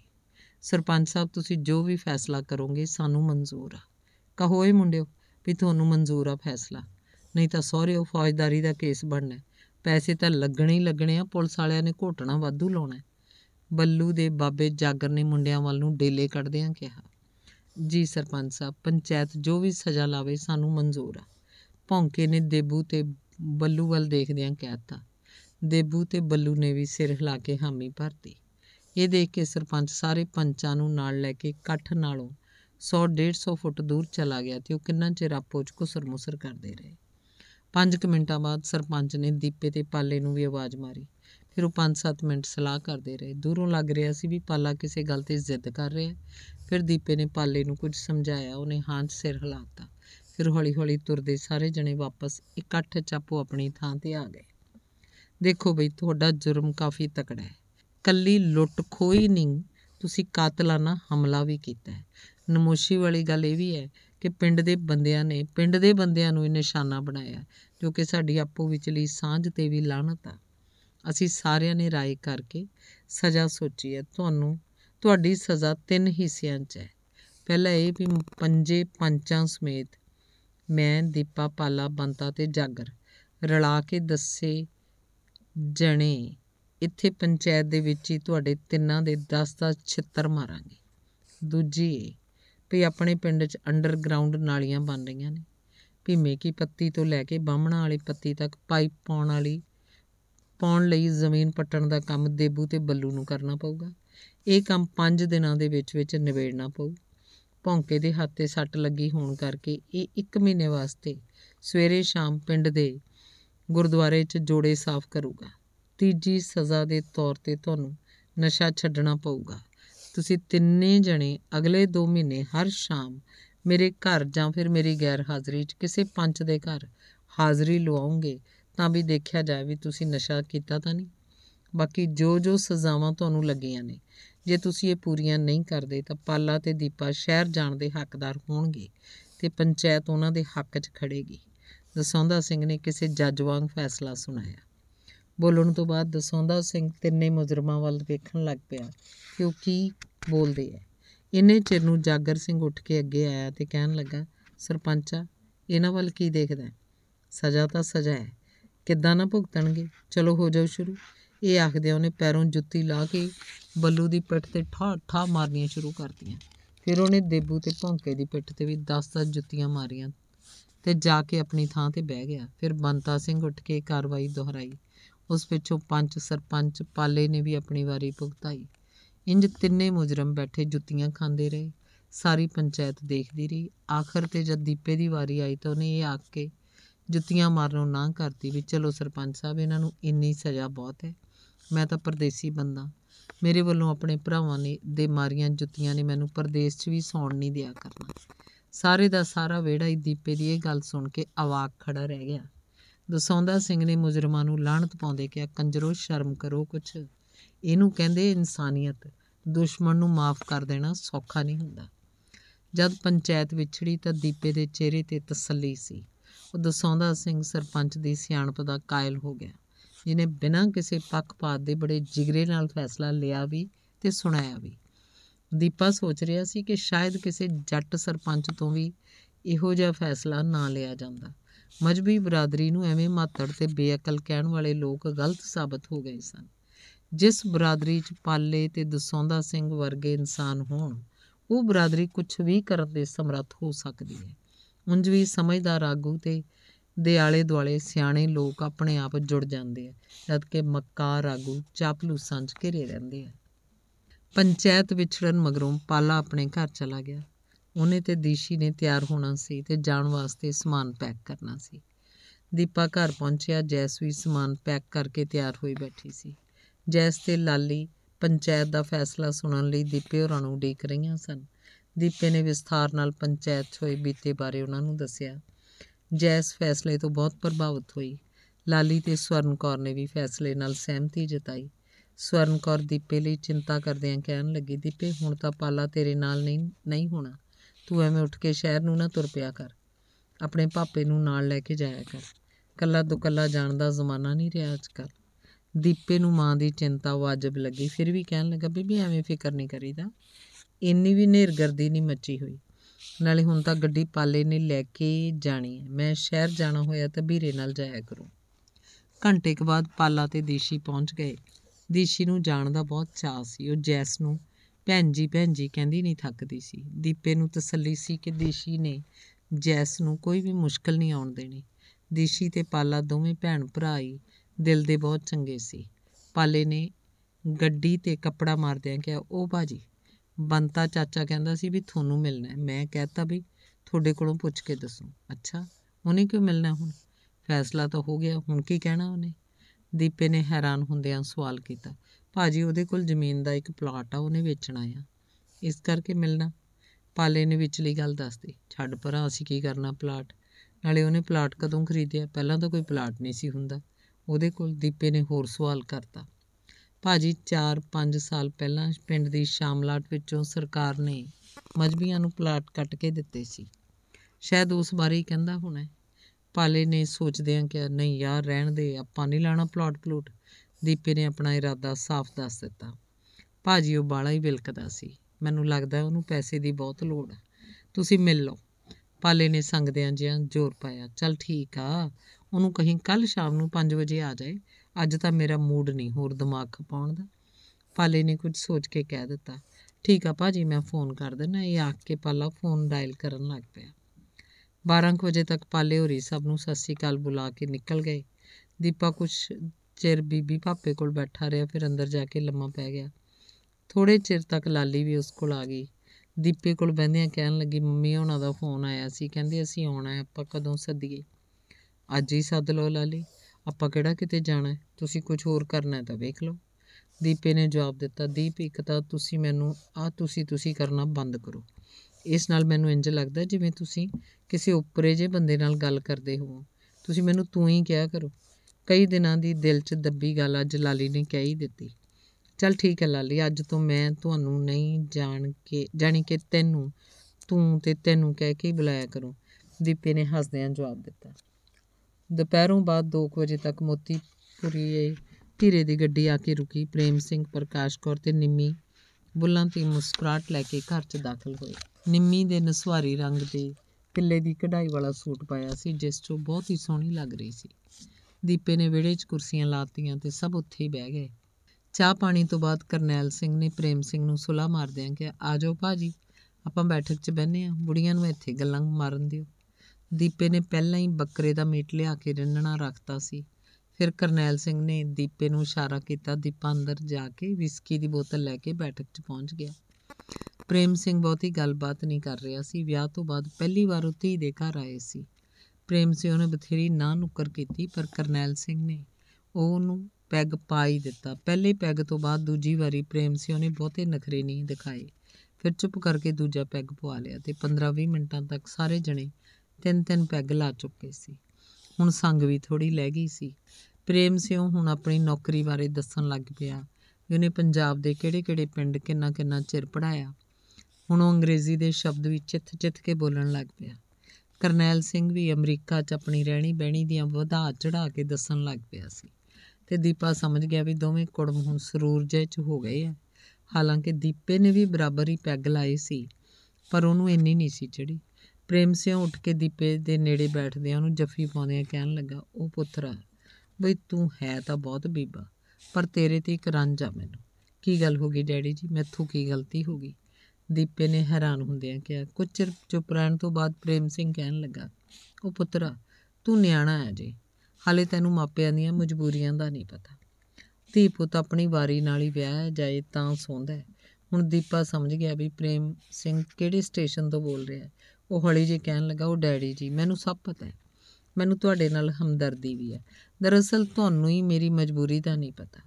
ਸਰਪੰਚ ਸਾਹਿਬ ਤੁਸੀਂ ਜੋ ਵੀ ਫੈਸਲਾ ਕਰੋਗੇ ਸਾਨੂੰ ਮਨਜ਼ੂਰ ਆ ਕਹੋ ਏ ਮੁੰਡਿਓ ਵੀ ਤੁਹਾਨੂੰ ਮਨਜ਼ੂਰ ਆ ਫੈਸਲਾ ਨਹੀਂ ਤਾਂ ਉਹ ਫੌਜਦਾਰੀ ਦਾ ਕੇਸ ਬਣਨਾ ਪੈਸੇ ਤਾਂ ਲੱਗਣੇ ਹੀ ਲੱਗਣੇ ਆ ਪੁਲਿਸ ਵਾਲਿਆਂ ਨੇ ਘੋਟਣਾ ਵਾਧੂ ਲਾਉਣਾ ਬੱਲੂ ਦੇ ਬਾਬੇ ਜਾਗਰ ਨੇ ਮੁੰਡਿਆਂ ਵੱਲ ਨੂੰ ਡੇਲੇ ਕੱਢਦੇ ਆ ਕਿਹਾ ਜੀ ਸਰਪੰਚ ਸਾਹਿਬ ਪੰਚਾਇਤ ਜੋ ਵੀ ਸਜ਼ਾ ਲਾਵੇ ਸਾਨੂੰ ਮਨਜ਼ੂਰ ਆ ਭੌਂਕੇ ਨੇ ਦੇਬੂ ਤੇ ਬੱਲੂ ਵੱਲ ਦੇਖਦਿਆਂ ਕਹਿਤਾ ਦੇਬੂ ਤੇ ਬੱਲੂ ਨੇ ਵੀ ਸਿਰ ਹਿਲਾ ਕੇ ਹਾਮੀ ਭਰਤੀ ਇਹ ਦੇਖ ਕੇ ਸਰਪੰਚ ਸਾਰੇ ਪੰਚਾਂ ਨੂੰ ਨਾਲ ਲੈ ਕੇ ਇਕੱਠ ਨਾਲੋਂ 100 150 ਫੁੱਟ ਦੂਰ ਚਲਾ ਗਿਆ ਤੇ ਉਹ ਕਿੰਨਾ ਚਿਰ ਆਪੋ ਚ ਕੁਸਰ-ਮੁਸਰ ਕਰਦੇ ਰਹੇ 5 ਮਿੰਟਾਂ ਬਾਅਦ ਸਰਪੰਚ ਨੇ ਦੀਪੇ ਤੇ ਪਾਲੇ ਨੂੰ ਵੀ ਆਵਾਜ਼ ਮਾਰੀ ਫਿਰ ਉਹ 5-7 ਮਿੰਟ ਸਲਾਹ ਕਰਦੇ ਰਹੇ ਦੂਰੋਂ ਲੱਗ ਰਿਹਾ ਸੀ ਵੀ ਪਾਲਾ ਕਿਸੇ ਗੱਲ ਤੇ ਜ਼ਿੱਦ ਕਰ ਰਿਹਾ ਫਿਰ ਦੀਪੇ ਨੇ ਪਾਲੇ ਨੂੰ ਕੁਝ ਸਮਝਾਇਆ ਉਹਨੇ ਹਾਂ 'ਚ ਸਿਰ ਹਿਲਾਤਾ ਫਿਰ ਹੌਲੀ-ਹੌਲੀ ਤੁਰਦੇ ਸਾਰੇ ਜਣੇ ਵਾਪਸ ਇਕੱਠ ਚਾਪੋ ਆਪਣੀ ਥਾਂ ਤੇ ਆ ਗਏ ਦੇਖੋ ਬਈ ਤੁਹਾਡਾ ਜੁਰਮ ਕਾਫੀ ਤਕੜਾ ਹੈ ਕੱਲੀ ਲੁੱਟ ਖੋਈ ਨਹੀਂ ਤੁਸੀਂ ਕਾਤਲਾਨਾ ਹਮਲਾ ਵੀ ਕੀਤਾ ਨਮੋਸ਼ੀ ਵਾਲੀ ਗੱਲ ਇਹ ਵੀ ਹੈ ਕਿ ਪਿੰਡ ਦੇ ਬੰਦਿਆਂ ਨੇ ਪਿੰਡ ਦੇ ਬੰਦਿਆਂ ਨੂੰ ਇਹ ਨਿਸ਼ਾਨਾ ਬਣਾਇਆ ਜੋ ਕਿ ਸਾਡੀ ਆਪੋ ਵਿਚਲੀ ਸਾਂਝ ਤੇ ਵੀ ਲਾਣਤ ਆ ਅਸੀਂ ਸਾਰਿਆਂ ਨੇ ਰਾਏ ਕਰਕੇ ਸਜ਼ਾ ਸੋਚੀ ਹੈ ਤੁਹਾਨੂੰ ਤੁਹਾਡੀ ਸਜ਼ਾ ਤਿੰਨ ਹਿੱਸਿਆਂ 'ਚ ਹੈ ਪਹਿਲਾ ਇਹ ਵੀ ਪੰਜੇ ਪੰਚਾਂ ਸਮੇਤ ਮੈਂ ਦੀਪਾ ਪਾਲਾ ਬੰਤਾ ਤੇ ਜਾਗਰ ਰਲਾ ਕੇ ਦੱਸੇ ਜਣੇ ਇੱਥੇ ਪੰਚਾਇਤ ਦੇ ਵਿੱਚ ਹੀ ਤੁਹਾਡੇ ਤਿੰਨਾਂ ਦੇ 10-10 ਛਿੱਤਰ ਮਾਰਾਂਗੇ ਦੂਜੀ ਵੀ ਆਪਣੇ ਪਿੰਡ 'ਚ ਅੰਡਰਗਰਾਉਂਡ ਨਾਲੀਆਂ ਬਣ ਰਹੀਆਂ ਨੇ ਵੀ ਮੇਕੀ ਪੱਤੀ ਤੋਂ ਲੈ ਕੇ ਬਾਹਮਣਾ ਵਾਲੀ ਪੱਤੀ ਤੱਕ ਪਾਈਪ ਪਾਉਣ ਵਾਲੀ ਪਾਉਣ ਲਈ ਜ਼ਮੀਨ ਪੱਟਣ ਦਾ ਕੰਮ ਦੇਬੂ ਤੇ ਬੱਲੂ ਨੂੰ ਕਰਨਾ ਪਊਗਾ ਇਹ ਕੰਮ 5 ਦਿਨਾਂ ਦੇ ਵਿੱਚ ਵਿੱਚ ਨਿਬੇੜਨਾ ਪਊ ਭੌਂਕੇ ਦੇ ਹੱਥ ਤੇ ਸੱਟ ਲੱਗੀ ਹੋਣ ਕਰਕੇ ਇਹ 1 ਮਹੀਨੇ ਵਾਸਤੇ ਸਵੇਰੇ ਸ਼ਾਮ ਪਿੰਡ ਦੇ ਗੁਰਦੁਆਰੇ 'ਚ ਜੋੜੇ ਸਾਫ਼ ਕਰੂਗਾ ਤੀਜੀ ਸਜ਼ਾ ਦੇ ਤੌਰ ਤੇ ਤੁਹਾਨੂੰ ਨਸ਼ਾ ਛੱਡਣਾ ਪਊਗਾ ਤੁਸੀਂ ਤਿੰਨੇ ਜਣੇ ਅਗਲੇ 2 ਮਹੀਨੇ ਹਰ ਸ਼ਾਮ ਮੇਰੇ ਘਰ ਜਾਂ ਫਿਰ ਮੇਰੀ ਗੈਰ ਹਾਜ਼ਰੀ 'ਚ ਕਿਸੇ ਪੰਚ ਦੇ ਘਰ ਹਾਜ਼ਰੀ ਲਵਾਉਂਗੇ ਤਾਂ ਵੀ ਦੇਖਿਆ ਜਾਏ ਵੀ ਤੁਸੀਂ ਨਸ਼ਾ ਕੀਤਾ ਤਾਂ ਨਹੀਂ ਬਾਕੀ ਜੋ ਜੋ ਸਜ਼ਾਵਾਂ ਤੁਹਾਨੂੰ ਲੱਗੀਆਂ ਨੇ ਜੇ ਤੁਸੀਂ ਇਹ ਪੂਰੀਆਂ ਨਹੀਂ ਕਰਦੇ ਤਾਂ ਪਾਲਾ ਤੇ ਦੀਪਾ ਸ਼ਹਿਰ ਜਾਣ ਦੇ ਹੱਕਦਾਰ ਹੋਣਗੇ ਤੇ ਪੰਚਾਇਤ ਉਹਨਾਂ ਦੇ ਹੱਕ 'ਚ ਖੜੇਗੀ ਦਸੌਂਦਾ ਸਿੰਘ ਨੇ ਕਿਸੇ ਜੱਜ ਵਾਂਗ ਫੈਸਲਾ ਸੁਣਾਇਆ ਬੋਲਣ ਤੋਂ ਬਾਅਦ ਦਸੌਂਦਾ ਸਿੰਘ ਤਿੰਨੇ ਮੁਜਰਮਾਂ ਵੱਲ ਵੇਖਣ ਲੱਗ ਪਿਆ ਕਿ ਉਹ ਕੀ ਬੋਲਦੇ ਐ ਇੰਨੇ ਚਿਰ ਨੂੰ ਜਾਗਰ ਸਿੰਘ ਉੱਠ ਕੇ ਅੱਗੇ ਆਇਆ ਤੇ ਕਹਿਣ ਲੱਗਾ ਸਰਪੰਚਾ ਇਹਨਾਂ ਵੱਲ ਕੀ ਦੇਖਦਾ ਸਜ਼ਾ ਤਾਂ ਸਜ਼ਾ ਹੈ ਕਿੱਦਾਂ ਨਾ ਭੁਗਤਣਗੇ ਚਲੋ ਹੋ ਜਾਓ ਸ਼ੁਰੂ ਇਹ ਆਖਦਿਆਂ ਉਹਨੇ ਪੈਰੋਂ ਜੁੱਤੀ ਲਾ ਕੇ ਬੱਲੂ ਦੀ ਪਿੱਠ ਤੇ ਠਾ ਠਾ ਮਾਰਨੀਆਂ ਸ਼ੁਰੂ ਕਰਤੀਆਂ ਫਿਰ ਉਹਨੇ ਦੇਬੂ ਤੇ ਭੌਂਕੇ ਦੀ ਪਿੱਠ ਤੇ ਵੀ 10-10 ਜੁੱਤੀਆਂ ਮਾਰੀਆਂ ਤੇ ਜਾ ਕੇ ਆਪਣੀ ਥਾਂ ਤੇ ਬਹਿ ਗਿਆ ਫਿਰ ਬੰਤਾ ਸਿੰਘ ਉੱਠ ਕੇ ਕਾਰਵਾਈ ਦੁਹਰਾਈ ਉਸ ਵਿੱਚੋਂ ਪੰਜ ਸਰਪੰਚ ਪਾਲੇ ਨੇ ਵੀ ਆਪਣੀ ਵਾਰੀ ਭੁਗਤਾਈ ਇੰਜ ਤਿੰਨੇ ਮੁਜਰਮ ਬੈਠੇ ਜੁੱਤੀਆਂ ਖਾਂਦੇ ਰਹੇ ਸਾਰੀ ਪੰਚਾਇਤ ਦੇਖਦੀ ਰਹੀ ਆਖਰ ਤੇ ਜਦ ਦੀਪੇ ਦੀ ਵਾਰੀ ਆਈ ਤਾਂ ਉਹਨੇ ਇਹ ਆ ਕੇ ਜੁੱਤੀਆਂ ਮਾਰਨੋਂ ਨਾ ਕਰਤੀ ਵੀ ਚਲੋ ਸਰਪੰਚ ਸਾਹਿਬ ਇਹਨਾਂ ਨੂੰ ਇੰਨੀ ਸਜ਼ਾ ਬਹੁਤ ਹੈ ਮੈਂ ਤਾਂ ਪਰਦੇਸੀ ਬੰਦਾ ਮੇਰੇ ਵੱਲੋਂ ਆਪਣੇ ਭਰਾਵਾਂ ਨੇ ਦੇ ਮਾਰੀਆਂ ਜੁੱਤੀਆਂ ਨੇ ਮੈਨੂੰ ਪਰਦੇਸ 'ਚ ਵੀ ਸੌਣ ਨਹੀਂ ਦਿਆ ਕਰਨਾ ਸਾਰੇ ਦਾ ਸਾਰਾ ਵਿਹੜਾ ਹੀ ਦੀਪੇ ਦੀ ਇਹ ਗੱਲ ਸੁਣ ਕੇ ਆਵਾਕ ਖੜਾ ਰਹਿ ਗਿਆ ਦਸੌਂਦਾ ਸਿੰਘ ਨੇ ਮੁਜਰਮਾਂ ਨੂੰ ਲਾਹਣਤ ਪਾਉਂਦੇ ਕਿਹਾ ਕੰਜਰੋ ਸ਼ਰਮ ਕਰੋ ਕੁਛ ਇਹਨੂੰ ਕਹਿੰਦੇ ਇਨਸਾਨੀਅਤ ਦੁਸ਼ਮਣ ਨੂੰ ਮਾਫ ਕਰ ਦੇਣਾ ਸੌਖਾ ਨਹੀਂ ਹੁੰਦਾ ਜਦ ਪੰਚਾਇਤ ਵਿਛੜੀ ਤਾਂ ਦੀਪੇ ਦੇ ਚਿਹਰੇ ਤੇ ਤਸੱਲੀ ਸੀ ਉਹ ਦਸੌਂਦਾ ਸਿੰਘ ਸਰਪੰਚ ਦੀ ਸਿਆਣਪ ਦਾ ਕਾਇਲ ਹੋ ਗਿਆ ਜਿਨੇ ਬਿਨਾਂ ਕਿਸੇ ਪੱਖਪਾਤ ਦੇ ਬੜੇ ਜਿਗਰੇ ਨਾਲ ਫੈਸਲਾ ਲਿਆ ਵੀ ਤੇ ਸੁਣਾਇਆ ਵੀ ਦੀਪਾ ਸੋਚ ਰਿਹਾ ਸੀ ਕਿ ਸ਼ਾਇਦ ਕਿਸੇ ਜੱਟ ਸਰਪੰਚ ਤੋਂ ਵੀ ਇਹੋ ਜਿਹਾ ਫੈਸਲਾ ਨਾ ਲਿਆ ਜਾਂਦਾ ਮਜਬੀ ਬਰਾਦਰੀ ਨੂੰ ਐਵੇਂ ਮਾਤੜ ਤੇ ਬੇਅਕਲ ਕਹਿਣ ਵਾਲੇ ਲੋਕ ਗਲਤ ਸਾਬਤ ਹੋ ਗਏ ਸਨ ਜਿਸ ਬਰਾਦਰੀ 'ਚ ਪਾਲੇ ਤੇ ਦਸੌਂਦਾ ਸਿੰਘ ਵਰਗੇ ਇਨਸਾਨ ਹੋਣ ਉਹ ਬਰਾਦਰੀ ਕੁਝ ਵੀ ਕਰਨ ਦੇ ਸਮਰੱਥ ਹੋ ਸਕਦੀ ਹੈ ਉਂਝ ਵੀ ਸਮਝਦਾਰ ਆਗੂ ਤੇ ਦੇ ਆਲੇ ਦੁਆਲੇ ਸਿਆਣੇ ਲੋਕ ਆਪਣੇ ਆਪ ਜੁੜ ਜਾਂਦੇ ਆ ਜਦਕਿ ਮੱਕਾ ਰਾਗੂ ਚਾਪਲੂ 'ਚ ਘਿਰੇ ਰਹਿੰਦੇ ਆ ਪੰਚਾਇਤ ਵਿਛੜਨ ਮਗਰੋਂ ਪਾਲਾ ਆਪਣੇ ਘਰ ਚਲਾ ਗਿਆ ਉਹਨੇ ਤੇ ਦੀਸ਼ੀ ਨੇ ਤਿਆਰ ਹੋਣਾ ਸੀ ਤੇ ਜਾਣ ਵਾਸਤੇ ਸਮਾਨ ਪੈਕ ਕਰਨਾ ਸੀ ਦੀਪਾ ਘਰ ਪਹੁੰਚਿਆ ਜੈਸ ਵੀ ਸਮਾਨ ਪੈਕ ਕਰਕੇ ਤਿਆਰ ਹੋਈ ਬੈਠੀ ਸੀ ਜੈਸ ਤੇ ਲਾਲੀ ਪੰਚਾਇਤ ਦਾ ਫੈਸਲਾ ਸੁਣਨ ਲਈ ਦੀਪੇ ਹੋਰਾਂ ਨੂੰ ਡੇਕ ਰਹੀਆਂ ਸਨ ਦੀਪੇ ਨੇ ਵਿਸਥਾਰ ਨਾਲ ਪੰਚਾਇਤ ਹੋਏ ਬੀਤੇ ਬਾਰੇ ਉਹਨਾਂ ਨੂੰ ਦੱਸਿਆ ਜੈਸ ਫੈਸਲੇ ਤੋਂ ਬਹੁਤ ਪ੍ਰਭਾਵਿਤ ਹੋਈ ਲਾਲੀ ਤੇ ਸਵਰਨ ਕੌਰ ਨੇ ਵੀ ਫੈਸਲੇ ਨਾਲ ਸਹਿਮਤੀ ਜਤਾਈ ਸਵਰਨ ਕੌਰ ਦੀਪੇ ਲਈ ਚਿੰਤਾ ਕਰਦਿਆਂ ਕਹਿਣ ਲੱਗੀ ਦੀਪੇ ਹੁਣ ਤਾਂ ਪਾਲਾ ਤੇਰੇ ਨਾਲ ਨਹੀਂ ਨਹੀਂ ਹੋਣਾ ਤੂੰ ਐਵੇਂ ਉੱਠ ਕੇ ਸ਼ਹਿਰ ਨੂੰ ਨਾ ਤੁਰ ਪਿਆ ਕਰ ਆਪਣੇ ਭਾਪੇ ਨੂੰ ਨਾਲ ਲੈ ਕੇ ਜਾਇਆ ਕਰ ਕੱਲਾ ਤੋਂ ਕੱਲਾ ਜਾਣ ਦਾ ਜ਼ਮਾਨਾ ਨਹੀਂ ਰਿਹਾ ਅੱਜ ਕੱਲ ਦੀਪੇ ਨੂੰ ਮਾਂ ਦੀ ਚਿੰਤਾ ਵਾਜਬ ਲੱਗੀ ਫਿਰ ਵੀ ਕਹਿਣ ਲੱਗਾ ਬੀਬੀ ਐਵੇਂ ਫਿਕਰ ਨਹੀਂ ਕਰੀਦਾ ਇੰਨੀ ਵੀ ਨਿਰਗਰਦੀ ਨਹੀਂ ਮੱਚੀ ਹੋਈ ਨਾਲੇ ਹੁਣ ਤਾਂ ਗੱਡੀ ਪਾਲੇ ਨੇ ਲੈ ਕੇ ਜਾਣੀ ਹੈ ਮੈਂ ਸ਼ਹਿਰ ਜਾਣਾ ਹੋਇਆ ਤਾਂ ਵੀਰੇ ਨਾਲ ਜਾਇਆ ਕਰੂੰ ਘੰਟੇ ਕੁ ਬਾਅਦ ਪਾਲਾ ਤੇ ਦੀਸ਼ੀ ਪਹੁੰਚ ਗਏ ਦੀਸ਼ੀ ਨੂੰ ਜਾਣ ਦਾ ਬਹੁਤ ਚਾਹ ਸੀ ਉਹ ਜੈਸ ਨੂੰ ਭੈਣ ਜੀ ਭੈਣ ਜੀ ਕਹਿੰਦੀ ਨਹੀਂ ਥੱਕਦੀ ਸੀ ਦੀਪੇ ਨੂੰ ਤਸੱਲੀ ਸੀ ਕਿ ਦੇਸ਼ੀ ਨੇ ਜੈਸ ਨੂੰ ਕੋਈ ਵੀ ਮੁਸ਼ਕਲ ਨਹੀਂ ਆਉਣ ਦੇਣੀ ਦੇਸ਼ੀ ਤੇ ਪਾਲਾ ਦੋਵੇਂ ਭੈਣ ਭਰਾ ਹੀ ਦਿਲ ਦੇ ਬਹੁਤ ਚੰਗੇ ਸੀ ਪਾਲੇ ਨੇ ਗੱਡੀ ਤੇ ਕੱਪੜਾ ਮਾਰਦਿਆਂ ਕਿਹਾ ਉਹ ਬਾਜੀ ਬੰਤਾ ਚਾਚਾ ਕਹਿੰਦਾ ਸੀ ਵੀ ਤੁਹਾਨੂੰ ਮਿਲਣਾ ਹੈ ਮੈਂ ਕਹਿਤਾ ਵੀ ਤੁਹਾਡੇ ਕੋਲੋਂ ਪੁੱਛ ਕੇ ਦੱਸੂ ਅੱਛਾ ਉਹਨੇ ਕਿਉਂ ਮਿਲਣਾ ਹੁਣ ਫੈਸਲਾ ਤਾਂ ਹੋ ਗਿਆ ਹੁਣ ਕੀ ਕਹਿਣਾ ਉਹਨੇ ਦੀਪੇ ਨੇ ਹੈਰਾਨ ਹੁੰਦਿਆਂ ਸਵਾਲ ਕੀਤਾ ਭਾਜੀ ਉਹਦੇ ਕੋਲ ਜ਼ਮੀਨ ਦਾ ਇੱਕ ਪਲਾਟ ਆ ਉਹਨੇ ਵੇਚਣਾ ਆ ਇਸ ਕਰਕੇ ਮਿਲਣਾ ਪਾਲੇ ਨੇ ਵਿਚਲੀ ਗੱਲ ਦੱਸਦੀ ਛੱਡ ਪਰਾਂ ਅਸੀਂ ਕੀ ਕਰਨਾ ਪਲਾਟ ਨਾਲੇ ਉਹਨੇ ਪਲਾਟ ਕਦੋਂ ਖਰੀਦਿਆ ਪਹਿਲਾਂ ਤਾਂ ਕੋਈ ਪਲਾਟ ਨਹੀਂ ਸੀ ਹੁੰਦਾ ਉਹਦੇ ਕੋਲ ਦੀਪੇ ਨੇ ਹੋਰ ਸਵਾਲ ਕਰਤਾ ਭਾਜੀ 4-5 ਸਾਲ ਪਹਿਲਾਂ ਪਿੰਡ ਦੀ ਸ਼ਾਮਲਾਟ ਵਿੱਚੋਂ ਸਰਕਾਰ ਨੇ ਮਜਬੀਆਂ ਨੂੰ ਪਲਾਟ ਕੱਟ ਕੇ ਦਿੱਤੇ ਸੀ ਸ਼ਾਇਦ ਉਸ ਬਾਰੇ ਹੀ ਕਹਿੰਦਾ ਹੋਣਾ ਪਾਲੇ ਨੇ ਸੋਚਦਿਆਂ ਕਿਹਾ ਨਹੀਂ ਯਾਰ ਰਹਿਣ ਦੇ ਆਪਾਂ ਨਹੀਂ ਲੈਣਾ ਪਲਾਟ ਪਲੂਟ ਦੀਪੇ ਨੇ ਆਪਣਾ ਇਰਾਦਾ ਸਾਫ਼ ਦੱਸ ਦਿੱਤਾ ਭਾਜੀ ਉਹ ਬਾਲਾ ਹੀ ਬਿਲਕਦਾ ਸੀ ਮੈਨੂੰ ਲੱਗਦਾ ਉਹਨੂੰ ਪੈਸੇ ਦੀ ਬਹੁਤ ਲੋੜ ਹੈ ਤੁਸੀਂ ਮਿਲ ਲਓ ਪਾਲੇ ਨੇ ਸੰਗਦਿਆਂ ਜਿਹਾ ਜ਼ੋਰ ਪਾਇਆ ਚੱਲ ਠੀਕ ਆ ਉਹਨੂੰ ਕਹੀਂ ਕੱਲ ਸ਼ਾਮ ਨੂੰ 5 ਵਜੇ ਆ ਜਾਏ ਅੱਜ ਤਾਂ ਮੇਰਾ ਮੂਡ ਨਹੀਂ ਹੋਰ ਦਿਮਾਗ ਖਪਾਉਣ ਦਾ ਪਾਲੇ ਨੇ ਕੁਝ ਸੋਚ ਕੇ ਕਹਿ ਦਿੱਤਾ ਠੀਕ ਆ ਭਾਜੀ ਮੈਂ ਫੋਨ ਕਰ ਦਿੰਦਾ ਇਹ ਆਖ ਕੇ ਪਾਲਾ ਫੋਨ ਡਾਇਲ ਕਰਨ ਲੱਗ ਪਿਆ 12 ਵਜੇ ਤੱਕ ਪਾਲੇ ਹੋਰੀ ਸਭ ਨੂੰ ਸੱਸੀ ਕਾਲ ਬੁਲਾ ਕੇ ਨਿਕਲ ਗਏ ਦੀਪਾ ਕੁਝ ਚਿਰ ਬੀਬੀ ਭਾਪੇ ਕੋਲ ਬੈਠਾ ਰਿਹਾ ਫਿਰ ਅੰਦਰ ਜਾ ਕੇ ਲੰਮਾ ਪੈ ਗਿਆ ਥੋੜੇ ਚਿਰ ਤੱਕ ਲਾਲੀ ਵੀ ਉਸ ਕੋਲ ਆ ਗਈ ਦੀਪੇ ਕੋਲ ਬਹਿੰਦਿਆਂ ਕਹਿਣ ਲੱਗੀ ਮੰਮੀ ਉਹਨਾਂ ਦਾ ਫੋਨ ਆਇਆ ਸੀ ਕਹਿੰਦੇ ਅਸੀਂ ਆਉਣਾ ਹੈ ਆਪਾਂ ਕਦੋਂ ਸੱਦੀਏ ਅੱਜ ਹੀ ਸੱਦ ਲਓ ਲਾਲੀ ਆਪਾਂ ਕਿਹੜਾ ਕਿਤੇ ਜਾਣਾ ਹੈ ਤੁਸੀਂ ਕੁਝ ਹੋਰ ਕਰਨਾ ਤਾਂ ਵੇਖ ਲਓ ਦੀਪੇ ਨੇ ਜਵਾਬ ਦਿੱਤਾ ਦੀਪ ਇੱਕ ਤਾਂ ਤੁਸੀਂ ਮੈਨੂੰ ਆ ਤੁਸੀਂ ਤੁਸੀਂ ਕਰਨਾ ਬੰਦ ਕਰੋ ਇਸ ਨਾਲ ਮੈਨੂੰ ਇੰਜ ਲੱਗਦਾ ਜਿਵੇਂ ਤੁਸੀਂ ਕਿਸੇ ਉੱਪਰੇ ਜੇ ਬੰਦੇ ਨਾਲ ਗੱਲ ਕਰਦੇ ਹੋ ਤੁਸੀਂ ਮੈਨੂੰ ਤੂੰ ਹੀ ਕਿਹਾ ਕਰੋ ਕਈ ਦਿਨਾਂ ਦੀ ਦਿਲ 'ਚ ਦੱਬੀ ਗੱਲ ਅੱਜ ਲਾਲੀ ਨੇ ਕਹਿ ਹੀ ਦਿੱਤੀ ਚੱਲ ਠੀਕ ਹੈ ਲਾਲੀ ਅੱਜ ਤੋਂ ਮੈਂ ਤੁਹਾਨੂੰ ਨਹੀਂ ਜਾਣ ਕੇ ਜਾਣੀ ਕਿ ਤੈਨੂੰ ਤੂੰ ਤੇ ਤੈਨੂੰ ਕਹਿ ਕੇ ਹੀ ਬੁਲਾਇਆ ਕਰੂੰ ਦੀਪੇ ਨੇ ਹੱਸਦਿਆਂ ਜਵਾਬ ਦਿੱਤਾ ਦੁਪਹਿਰੋਂ ਬਾਅਦ 2 ਵਜੇ ਤੱਕ ਮੋਤੀਪੁਰੀ ਧੀਰੇ ਦੀ ਗੱਡੀ ਆ ਕੇ ਰੁਕੀ ਪ੍ਰੇਮ ਸਿੰਘ ਪ੍ਰਕਾਸ਼ ਕੌਰ ਤੇ ਨਿੰਮੀ ਬੁੱਲਾਂ ਤੇ ਮੁਸਕਰਾਟ ਲੈ ਕੇ ਘਰ 'ਚ ਦਾਖਲ ਹੋਏ ਨਿੰਮੀ ਦੇ ਨਸਵਾਰੀ ਰੰਗ ਦੇ ਪਿੱਲੇ ਦੀ ਕਢਾਈ ਵਾਲਾ ਸੂਟ ਪਾਇਆ ਸੀ ਜਿਸ 'ਚੋਂ ਬਹੁਤ ਹੀ ਸੋਹਣੀ ਲੱਗ ਰਹੀ ਸੀ ਦੀਪੇ ਨੇ ਵਿਹੜੇ 'ਚ ਕੁਰਸੀਆਂ ਲਾਤੀਆਂ ਤੇ ਸਭ ਉੱਥੇ ਹੀ ਬਹਿ ਗਏ ਚਾਹ ਪਾਣੀ ਤੋਂ ਬਾਅਦ ਕਰਨੈਲ ਸਿੰਘ ਨੇ ਪ੍ਰੇਮ ਸਿੰਘ ਨੂੰ ਸੁਲਾ ਮਾਰਦਿਆਂ ਕਿਹਾ ਆ ਜਾਓ ਭਾਜੀ ਆਪਾਂ ਬੈਠਕ 'ਚ ਬਹਿੰਦੇ ਆ ਬੁੜੀਆਂ ਨੂੰ ਇੱਥੇ ਗੱਲਾਂ ਮਾਰਨ ਦਿਓ ਦੀਪੇ ਨੇ ਪਹਿਲਾਂ ਹੀ ਬੱਕਰੇ ਦਾ ਮੀਟ ਲਿਆ ਕੇ ਰੰਨਣਾ ਰੱਖਤਾ ਸੀ ਫਿਰ ਕਰਨੈਲ ਸਿੰਘ ਨੇ ਦੀਪੇ ਨੂੰ ਇਸ਼ਾਰਾ ਕੀਤਾ ਦੀਪਾ ਅੰਦਰ ਜਾ ਕੇ ਵਿਸਕੀ ਦੀ ਬੋਤਲ ਲੈ ਕੇ ਬੈਠਕ 'ਚ ਪਹੁੰਚ ਗਿਆ ਪ੍ਰੇਮ ਸਿੰਘ ਬਹੁਤੀ ਗੱਲਬਾਤ ਨਹੀਂ ਕਰ ਰਿਹਾ ਸੀ ਵਿਆਹ ਤੋਂ ਬਾਅਦ ਪਹਿਲੀ ਵਾਰ ਉਹ ਧੀ ਦੇ ਘਰ ਆਏ ਸੀ ਪ੍ਰੇਮ ਸਿੰਘ ਨੇ ਬਥੇਰੀ ਨਾ ਨੁੱਕਰ ਕੀਤੀ ਪਰ ਕਰਨੈਲ ਸਿੰਘ ਨੇ ਉਹਨੂੰ ਪੈਗ ਪਾਈ ਦਿੱਤਾ ਪਹਿਲੇ ਪੈਗ ਤੋਂ ਬਾਅਦ ਦੂਜੀ ਵਾਰੀ ਪ੍ਰੇਮ ਸਿੰਘ ਨੇ ਬਹੁਤੇ ਨਖਰੇ ਨਹੀਂ ਦਿਖਾਏ ਫਿਰ ਚੁੱਪ ਕਰਕੇ ਦੂਜਾ ਪੈਗ ਪਵਾ ਲਿਆ ਤੇ 15-20 ਮਿੰਟਾਂ ਤੱਕ ਸਾਰੇ ਜਣੇ ਤਿੰਨ-ਤਿੰਨ ਪੈਗ ਲਾ ਚੁੱਕੇ ਸੀ ਹੁਣ ਸੰਗ ਵੀ ਥੋੜੀ ਲੈ ਗਈ ਸੀ ਪ੍ਰੇਮ ਸਿੰਘ ਹੁਣ ਆਪਣੀ ਨੌਕਰੀ ਬਾਰੇ ਦੱਸਣ ਲੱਗ ਪਿਆ ਉਹਨੇ ਪੰਜਾਬ ਦੇ ਕਿਹੜੇ-ਕਿਹੜੇ ਪਿੰਡ ਕਿੰਨਾ-ਕਿੰਨਾ ਚਿਰ ਪੜਾਇਆ ਹੁਣ ਉਹ ਅੰਗਰੇਜ਼ੀ ਦੇ ਸ਼ਬਦ ਵੀ ਚਿੱਥ-ਚਿੱਥ ਕੇ ਬੋਲਣ ਲੱਗ ਪਿਆ ਕਰਨੈਲ ਸਿੰਘ ਵੀ ਅਮਰੀਕਾ 'ਚ ਆਪਣੀ ਰਹਿਣੀ ਬਹਿਣੀ ਦੀਆਂ ਵਧਾ ਚੜਾ ਕੇ ਦੱਸਣ ਲੱਗ ਪਿਆ ਸੀ ਤੇ ਦੀਪਾ ਸਮਝ ਗਿਆ ਵੀ ਦੋਵੇਂ ਕੁੜਮ ਹੁਣ ਸਰੂਰ ਜੇ 'ਚ ਹੋ ਗਏ ਆ ਹਾਲਾਂਕਿ ਦੀਪੇ ਨੇ ਵੀ ਬਰਾਬਰ ਹੀ ਪੈਗ ਲਾਏ ਸੀ ਪਰ ਉਹਨੂੰ ਇੰਨੀ ਨਹੀਂ ਸੀ ਚੜੀ ਪ੍ਰੇਮ ਸਿੰਘ ਉੱਠ ਕੇ ਦੀਪੇ ਦੇ ਨੇੜੇ ਬੈਠਦੇ ਆ ਉਹਨੂੰ ਜੱਫੀ ਆ ਕਹਿਣ ਲੱਗਾ ਉਹ ਪੁੱਤਰਾ ਬਈ ਤੂੰ ਹੈ ਤਾਂ ਬਹੁਤ ਬੀਬਾ ਪਰ ਤੇਰੇ ਤੇ ਇੱਕ ਰੰਜ ਆ ਮੈਨੂੰ ਕੀ ਗੱਲ ਹੋ ਗਈ ਡੈਡੀ ਜੀ ਮੈਥੋਂ ਕੀ ਗਲਤੀ ਹੋ ਗਈ ਦੀਪੇ ਨੇ ਹੈਰਾਨ ਹੁੰਦਿਆਂ ਕਿਹਾ ਕੁਝ ਚਿਰ ਚੁੱਪ ਰਹਿਣ ਤੋਂ ਬਾਅਦ ਪ੍ਰੇਮ ਸਿੰਘ ਕਹਿਣ ਲੱਗਾ ਉਹ ਪੁੱਤਰਾ ਤੂੰ ਨਿਆਣਾ ਹੈ ਜੀ ਹਾਲੇ ਤੈਨੂੰ ਮਾਪਿਆਂ ਦੀਆਂ ਮਜਬੂਰੀਆਂ ਦਾ ਨਹੀਂ ਪਤਾ ਧੀ ਪੁੱਤ ਆਪਣੀ ਵਾਰੀ ਨਾਲ ਹੀ ਵਿਆਹ ਜਾਏ ਤਾਂ ਸੌਂਦਾ ਹੁਣ ਦੀਪਾ ਸਮਝ ਗਿਆ ਵੀ ਪ੍ਰੇਮ ਸਿੰਘ ਕਿਹੜੇ ਸਟੇਸ਼ਨ ਤੋਂ ਬੋਲ ਰਿਹਾ ਉਹ ਹੌਲੀ ਜਿਹੀ ਕਹਿਣ ਲੱਗਾ ਉਹ ਡੈਡੀ ਜੀ ਮੈਨੂੰ ਸਭ ਪਤਾ ਹੈ ਮੈਨੂੰ ਤੁਹਾਡੇ ਨਾਲ ਹਮਦਰਦੀ ਵੀ ਹੈ ਦਰਅਸਲ ਤੁਹਾਨੂੰ ਹੀ ਮੇਰੀ ਮਜਬੂਰੀ ਦਾ ਨਹੀਂ ਪਤਾ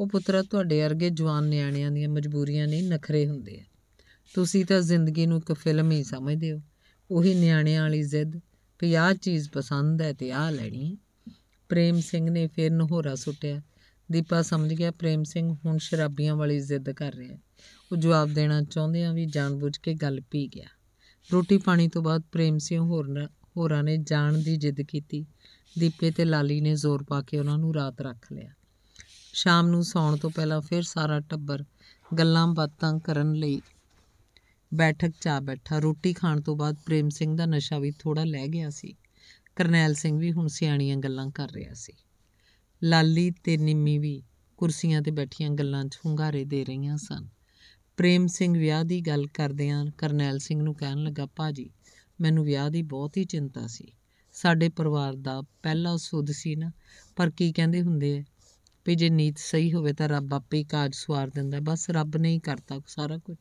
ਉਹ ਪੁੱਤਰਾ ਤੁਹਾਡੇ ਵਰਗੇ ਜਵਾਨ ਨਿਆਣਿਆਂ ਦੀਆਂ ਮਜਬੂਰੀਆਂ ਨਹੀਂ ਨਖਰੇ ਹੁੰਦੇ ਆ ਤੁਸੀਂ ਤਾਂ ਜ਼ਿੰਦਗੀ ਨੂੰ ਇੱਕ ਫਿਲਮ ਹੀ ਸਮਝਦੇ ਹੋ ਉਹੀ ਨਿਆਣਿਆਂ ਵਾਲੀ ਜ਼ਿੱਦ ਵੀ ਆਹ ਚੀਜ਼ ਪਸੰਦ ਹੈ ਤੇ ਆਹ ਲੈਣੀ ਪ੍ਰੇਮ ਸਿੰਘ ਨੇ ਫਿਰ ਨਹੋਰਾ ਸੁੱਟਿਆ ਦੀਪਾ ਸਮਝ ਗਿਆ ਪ੍ਰੇਮ ਸਿੰਘ ਹੁਣ ਸ਼ਰਾਬੀਆਂ ਵਾਲੀ ਜ਼ਿੱਦ ਕਰ ਰਿਹਾ ਉਹ ਜਵਾਬ ਦੇਣਾ ਚਾਹੁੰਦੇ ਆ ਵੀ ਜਾਣਬੁੱਝ ਕੇ ਗੱਲ ਪੀ ਗਿਆ ਰੋਟੀ ਪਾਣੀ ਤੋਂ ਬਾਅਦ ਪ੍ਰੇਮ ਸਿੰਘ ਹੋਰ ਹੋਰਾਂ ਨੇ ਜਾਣ ਦੀ ਜ਼ਿੱਦ ਕੀਤੀ ਦੀਪੇ ਤੇ ਲਾਲੀ ਨੇ ਜ਼ੋਰ ਪਾ ਕੇ ਉਹਨਾਂ ਨੂੰ ਰਾਤ ਰੱਖ ਲਿਆ ਸ਼ਾਮ ਨੂੰ ਸੌਣ ਤੋਂ ਪਹਿਲਾਂ ਫਿਰ ਸਾਰਾ ਟੱਬਰ ਗੱਲਾਂ ਬਾਤਾਂ ਕਰਨ ਲਈ ਬੈਠਕ ਚਾ ਬੈਠਾ ਰੋਟੀ ਖਾਣ ਤੋਂ ਬਾਅਦ ਪ੍ਰੇਮ ਸਿੰਘ ਦਾ ਨਸ਼ਾ ਵੀ ਥੋੜਾ ਲੈ ਗਿਆ ਸੀ ਕਰਨੈਲ ਸਿੰਘ ਵੀ ਹੁਣ ਸਿਆਣੀਆਂ ਗੱਲਾਂ ਕਰ ਰਿਹਾ ਸੀ ਲਾਲੀ ਤੇ ਨਿੰਮੀ ਵੀ ਕੁਰਸੀਆਂ ਤੇ ਬੈਠੀਆਂ ਗੱਲਾਂ 'ਚ ਹੁੰਗਾਰੇ ਦੇ ਰਹੀਆਂ ਸਨ ਪ੍ਰੇਮ ਸਿੰਘ ਵਿਆਹ ਦੀ ਗੱਲ ਕਰਦਿਆਂ ਕਰਨੈਲ ਸਿੰਘ ਨੂੰ ਕਹਿਣ ਲੱਗਾ ਭਾਜੀ ਮੈਨੂੰ ਵਿਆਹ ਦੀ ਬਹੁਤ ਹੀ ਚਿੰਤਾ ਸੀ ਸਾਡੇ ਪਰਿਵਾਰ ਦਾ ਪਹਿਲਾ ਸੁਧ ਸੀ ਨਾ ਪਰ ਕੀ ਕਹਿੰਦੇ ਹੁੰਦੇ ਐ ਵੀ ਜੇ ਨੀਤ ਸਹੀ ਹੋਵੇ ਤਾਂ ਰੱਬ ਆਪੇ ਹੀ ਕਾਜ ਸਵਾਰ ਦਿੰਦਾ ਬਸ ਰੱਬ ਨੇ ਹੀ ਕਰਤਾ ਸਾਰਾ ਕੁਝ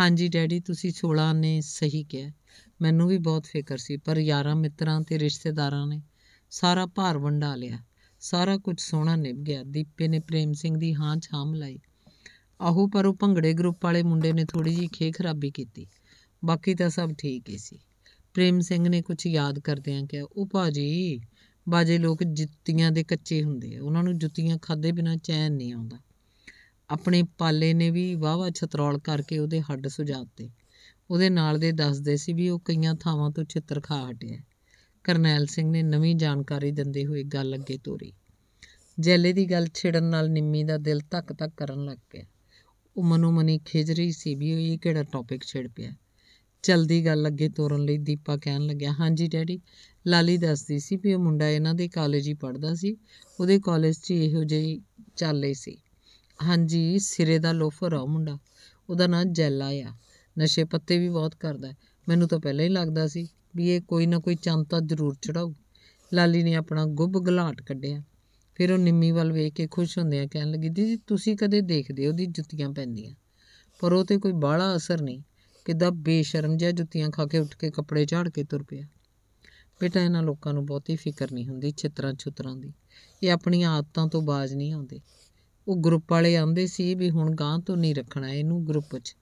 ਹਾਂਜੀ ਡੈਡੀ ਤੁਸੀਂ 16 ਨੇ ਸਹੀ ਕਿਹਾ ਮੈਨੂੰ ਵੀ ਬਹੁਤ ਫਿਕਰ ਸੀ ਪਰ ਯਾਰਾਂ ਮਿੱਤਰਾਂ ਤੇ ਰਿਸ਼ਤੇਦਾਰਾਂ ਨੇ ਸਾਰਾ ਭਾਰ ਵੰਡਾ ਲਿਆ ਸਾਰਾ ਕੁਝ ਸੋਹਣਾ ਨਿਭ ਗਿਆ ਦੀਪੇ ਨੇ ਪ੍ਰੇਮ ਸਿੰਘ ਦੀ ਹਾਂ ਛਾਮ ਲਈ ਆਹੋ ਪਰ ਉਹ ਭੰਗੜੇ ਗਰੁੱਪ ਵਾਲੇ ਮੁੰਡੇ ਨੇ ਥੋੜੀ ਜੀ ਖੇ ਖਰਾਬੀ ਕੀਤੀ ਬਾਕੀ ਤਾਂ ਸਭ ਠੀਕ ਹੀ ਸੀ ਪ੍ਰੇਮ ਸਿੰਘ ਨੇ ਕੁਝ ਯਾਦ ਕਰਦਿਆਂ ਕਿਹਾ ਉਹ ਭਾਜੀ ਬਾਜੇ ਲੋਕ ਜੁੱਤੀਆਂ ਦੇ ਕੱਚੇ ਹੁੰਦੇ ਆ ਉਹਨਾਂ ਨੂੰ ਜੁੱਤੀਆਂ ਖਾਦੇ ਬਿਨਾ ਚੈਨ ਨਹੀਂ ਆਉਂਦਾ ਆਪਣੇ ਪਾਲੇ ਨੇ ਵੀ ਵਾਵਾ ਛਤਰੌਲ ਕਰਕੇ ਉਹਦੇ ਹੱਡ ਸੁਜਾਤੇ ਉਹਦੇ ਨਾਲ ਦੇ ਦੱਸਦੇ ਸੀ ਵੀ ਉਹ ਕਈਆਂ ਥਾਵਾਂ ਤੋਂ ਛਿੱਤਰ ਖਾ ਹਟਿਆ ਕਰਨੈਲ ਸਿੰਘ ਨੇ ਨਵੀਂ ਜਾਣਕਾਰੀ ਦਿੰਦੇ ਹੋਏ ਗੱਲ ਅੱਗੇ ਤੋਰੀ ਜੈਲੇ ਦੀ ਗੱਲ ਛਿੜਨ ਨਾਲ ਨਿੰਮੀ ਦਾ ਦਿਲ ਧੱਕ ਧੱਕ ਕਰਨ ਲੱਗ ਪਿਆ ਉਹ ਮਨੀ ਖਿਜ ਰਹੀ ਸੀ ਵੀ ਇਹ ਕਿਹੜਾ ਟੌਪਿਕ ਛਿੜ ਪਿਆ ਚਲਦੀ ਗੱਲ ਅੱਗੇ ਤੋਰਨ ਲਈ ਦੀਪਾ ਕਹਿਣ ਲੱਗਿਆ ਹਾਂਜੀ ਡੈਡੀ ਲਾਲੀ ਦੱਸਦੀ ਸੀ ਵੀ ਉਹ ਮੁੰਡਾ ਇਹਨਾਂ ਦੇ ਕਾਲਜ ਹੀ ਪੜ੍ਹਦਾ ਸੀ ਉਹਦੇ ਕਾਲਜ 'ਚ ਇਹੋ ਜਿਹੀ ਚੱਲ ਰਹੀ ਸੀ ਹਾਂਜੀ ਸਿਰੇ ਦਾ ਲੋਫਰ ਆ ਮੁੰਡਾ ਉਹਦਾ ਨਾਂ ਜੈਲਾ ਆ ਨਸ਼ੇ ਪੱਤੇ ਵੀ ਬਹੁਤ ਕਰਦਾ ਮੈਨੂੰ ਤਾਂ ਪਹਿਲਾਂ ਹੀ ਲੱਗਦਾ ਸੀ ਵੀ ਇਹ ਕੋਈ ਨਾ ਕੋਈ ਚੰਦ ਤਾਂ ਜ਼ਰੂਰ ਚੜਾਉ ਲਾਲੀ ਨੇ ਆਪਣਾ ਗੁੱਬ ਗਲਾਟ ਕੱਢਿਆ ਫਿਰ ਉਹ ਨਿੰਮੀ ਵੱਲ ਵੇਖ ਕੇ ਖੁਸ਼ ਹੁੰਦਿਆਂ ਕਹਿਣ ਲੱਗੀ ਦੀਦੀ ਤੁਸੀਂ ਕਦੇ ਦੇਖਦੇ ਉਹਦੀ ਜੁੱਤੀਆਂ ਪੈਂਦੀਆਂ ਪਰ ਉਹ ਤੇ ਕੋਈ ਬਾਹਲਾ ਅਸਰ ਨਹੀਂ ਕਿਦਾਂ ਬੇਸ਼ਰਮ ਜਿਹਾ ਜੁੱਤੀਆਂ ਖਾ ਕੇ ਉੱਠ ਕੇ ਕੱਪੜੇ ਝਾੜ ਕੇ ਤੁਰ ਪਿਆ ਬੇਟਾ ਇਹਨਾਂ ਲੋਕਾਂ ਨੂੰ ਬਹੁਤੀ ਫਿਕਰ ਨਹੀਂ ਹੁੰਦੀ ਛਿੱਤਰਾਂ ਛੁਤਰਾਂ ਦੀ ਇਹ ਆਪਣੀਆਂ ਆਦਤਾਂ ਤੋਂ ਬਾਜ਼ ਨਹੀਂ ਆਉਂਦੇ ਉਹ ਗਰੁੱਪ ਵਾਲੇ ਆਂਦੇ ਸੀ ਵੀ ਹੁਣ ਗਾਂ ਤੋਂ ਨਹੀਂ ਰੱਖਣਾ ਇਹਨੂੰ ਗਰੁੱਪ 'ਚ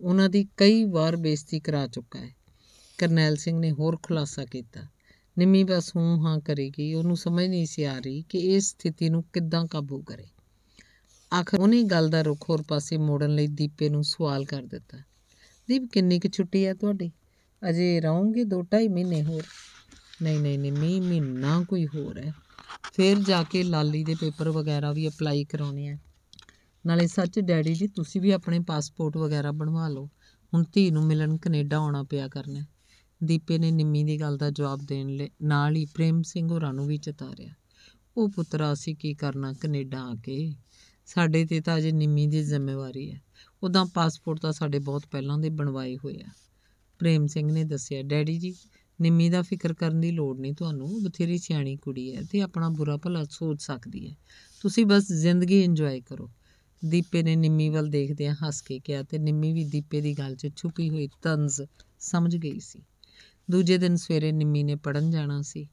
ਉਹਨਾਂ ਦੀ ਕਈ ਵਾਰ ਬੇਇੱਜ਼ਤੀ ਕਰਾ ਚੁੱਕਾ ਹੈ ਕਰਨੈਲ ਸਿੰਘ ਨੇ ਹੋਰ ਖੁਲਾਸਾ ਕੀਤਾ ਨਿੰਮੀ ਬਸ ਹੂੰ ਹਾਂ ਕਰੇਗੀ ਉਹਨੂੰ ਸਮਝ ਨਹੀਂ ਸੀ ਆ ਰਹੀ ਕਿ ਇਸ ਸਥਿਤੀ ਨੂੰ ਕਿੱਦਾਂ ਕਾਬੂ ਕਰੇ ਆਖਰ ਉਹਨੇ ਗੱਲ ਦਾ ਰੁਖ ਹੋਰ ਪਾਸੇ ਮੋੜਨ ਲਈ ਦੀਪੇ ਨੂੰ ਸਵਾਲ ਕਰ ਦਿੱਤਾ ਦੀਪ ਕਿੰਨੀ ਕੁ ਛੁੱਟੀ ਹੈ ਤੁਹਾਡੀ ਅਜੇ ਰਹੋਗੇ 2-2.5 ਮਹੀਨੇ ਹੋਰ ਨਹੀਂ ਨਹੀਂ ਨਿੰਮੀ ਮਹੀਨਾ ਕੋਈ ਹੋਰ ਹੈ ਫਿਰ ਜਾ ਕੇ ਲਾਲੀ ਦੇ ਪੇਪਰ ਵਗੈਰਾ ਵੀ ਅਪਲਾਈ ਕਰਾਉਣੇ ਆ ਨਾਲੇ ਸੱਚ ਡੈਡੀ ਜੀ ਤੁਸੀਂ ਵੀ ਆਪਣੇ ਪਾਸਪੋਰਟ ਵਗੈਰਾ ਬਣਵਾ ਲਓ ਹੁਣ ਧੀ ਨੂੰ ਮਿਲਣ ਕੈਨੇਡਾ ਆਉਣਾ ਪਿਆ ਕਰਨਾ ਦੀਪੇ ਨੇ ਨਿੰਮੀ ਦੀ ਗੱਲ ਦਾ ਜਵਾਬ ਦੇਣ ਲਈ ਨਾਲ ਹੀ ਪ੍ਰੇਮ ਸਿੰਘ ਹੋਰਾਂ ਨੂੰ ਵੀ ਚਤਾਰਿਆ ਉਹ ਪੁੱਤਰਾ ਅਸੀਂ ਕੀ ਕਰਨਾ ਕੈਨੇਡਾ ਆ ਕੇ ਸਾਡੇ ਤੇ ਤਾਂ ਅਜੇ ਨਿੰਮੀ ਦੀ ਜ਼ਿੰਮੇਵਾਰੀ ਹੈ ਉਦਾਂ ਪਾਸਪੋਰਟ ਤਾਂ ਸਾਡੇ ਬਹੁਤ ਪਹਿਲਾਂ ਦੇ ਬਣਵਾਏ ਹੋਏ ਆ ਪ੍ਰੇਮ ਸਿੰਘ ਨੇ ਦੱਸਿਆ ਡੈਡੀ ਜੀ ਨਿੰਮੀ ਦਾ ਫਿਕਰ ਕਰਨ ਦੀ ਲੋੜ ਨਹੀਂ ਤੁਹਾਨੂੰ ਬਥੇਰੀ ਸਿਆਣੀ ਕੁੜੀ ਹੈ ਤੇ ਆਪਣਾ ਬੁਰਾ ਭਲਾ ਸੋਚ ਸਕਦੀ ਹੈ ਤੁਸੀਂ ਬਸ ਜ਼ਿੰਦਗੀ ਇੰਜੋਏ ਕਰੋ ਦੀਪੇ ਨੇ ਨਿੰਮੀ ਵੱਲ ਆ ਹੱਸ ਕੇ ਕਿਹਾ ਤੇ ਨਿੰਮੀ ਵੀ ਦੀਪੇ ਦੀ ਗੱਲ 'ਚ ਛੁਪੀ ਹੋਈ ਤੰਜ਼ ਸਮਝ ਗਈ ਸੀ ਦੂਜੇ ਦਿਨ ਸਵੇਰੇ ਨਿੰਮੀ ਨੇ ਪੜਨ ਜਾਣਾ ਸੀ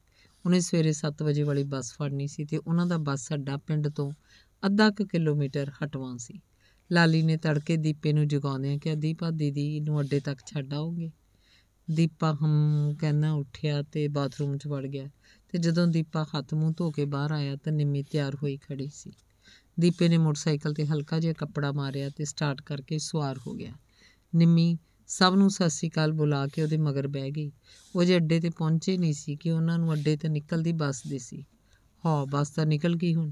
ਉਹਨੇ ਸਵੇਰੇ 7 ਵਜੇ ਵਾਲੀ ਬੱਸ ਫੜਨੀ ਸੀ ਤੇ ਉਹਨਾਂ ਦਾ ਬੱਸ ਅੱਡਾ ਪਿੰਡ ਤੋਂ ਅੱਧਾ ਕਿ ਕਿਲੋਮੀਟਰ ਹਟਵਾਂ ਸੀ ਲਾਲੀ ਨੇ ਤੜਕੇ ਦੀਪੇ ਨੂੰ ਜਗਾਉਂਦਿਆਂ ਕਿਹਾ ਦੀਪਾ ਦੀਦੀ ਨੂੰ ਅੱਡੇ ਤੱਕ ਛੱਡ ਆਓਗੇ ਦੀਪਾ ਹਮ ਕਹਿੰਦਾ ਉੱਠਿਆ ਤੇ ਬਾਥਰੂਮ 'ਚ ਵੜ ਗਿਆ ਤੇ ਜਦੋਂ ਦੀਪਾ ਹੱਥ ਮੂੰਹ ਧੋ ਕੇ ਬਾਹਰ ਆਇਆ ਤਾਂ ਨਿੰਮੀ ਤਿਆਰ ਹੋਈ ਖੜੀ ਸੀ ਦੀਪੇ ਨੇ ਮੋਟਰਸਾਈਕਲ ਤੇ ਹਲਕਾ ਜਿਹਾ ਕੱਪੜਾ ਮਾਰਿਆ ਤੇ ਸਟਾਰਟ ਕਰਕੇ ਸਵਾਰ ਹੋ ਗਿਆ ਨਿੰਮੀ ਸਭ ਨੂੰ ਸਤਿ ਸ੍ਰੀ ਅਕਾਲ ਬੁਲਾ ਕੇ ਉਹਦੇ ਮਗਰ ਬਹਿ ਗਈ ਉਹ ਜੇ ਅੱਡੇ ਤੇ ਪਹੁੰਚੇ ਨਹੀਂ ਸੀ ਕਿ ਉਹਨਾਂ ਨੂੰ ਅੱਡੇ ਤੇ ਨਿਕਲਦੀ ਬੱਸ ਦੀ ਸੀ ਹਾਂ ਬੱਸ ਤਾਂ ਨਿਕਲ ਗਈ ਹੁਣ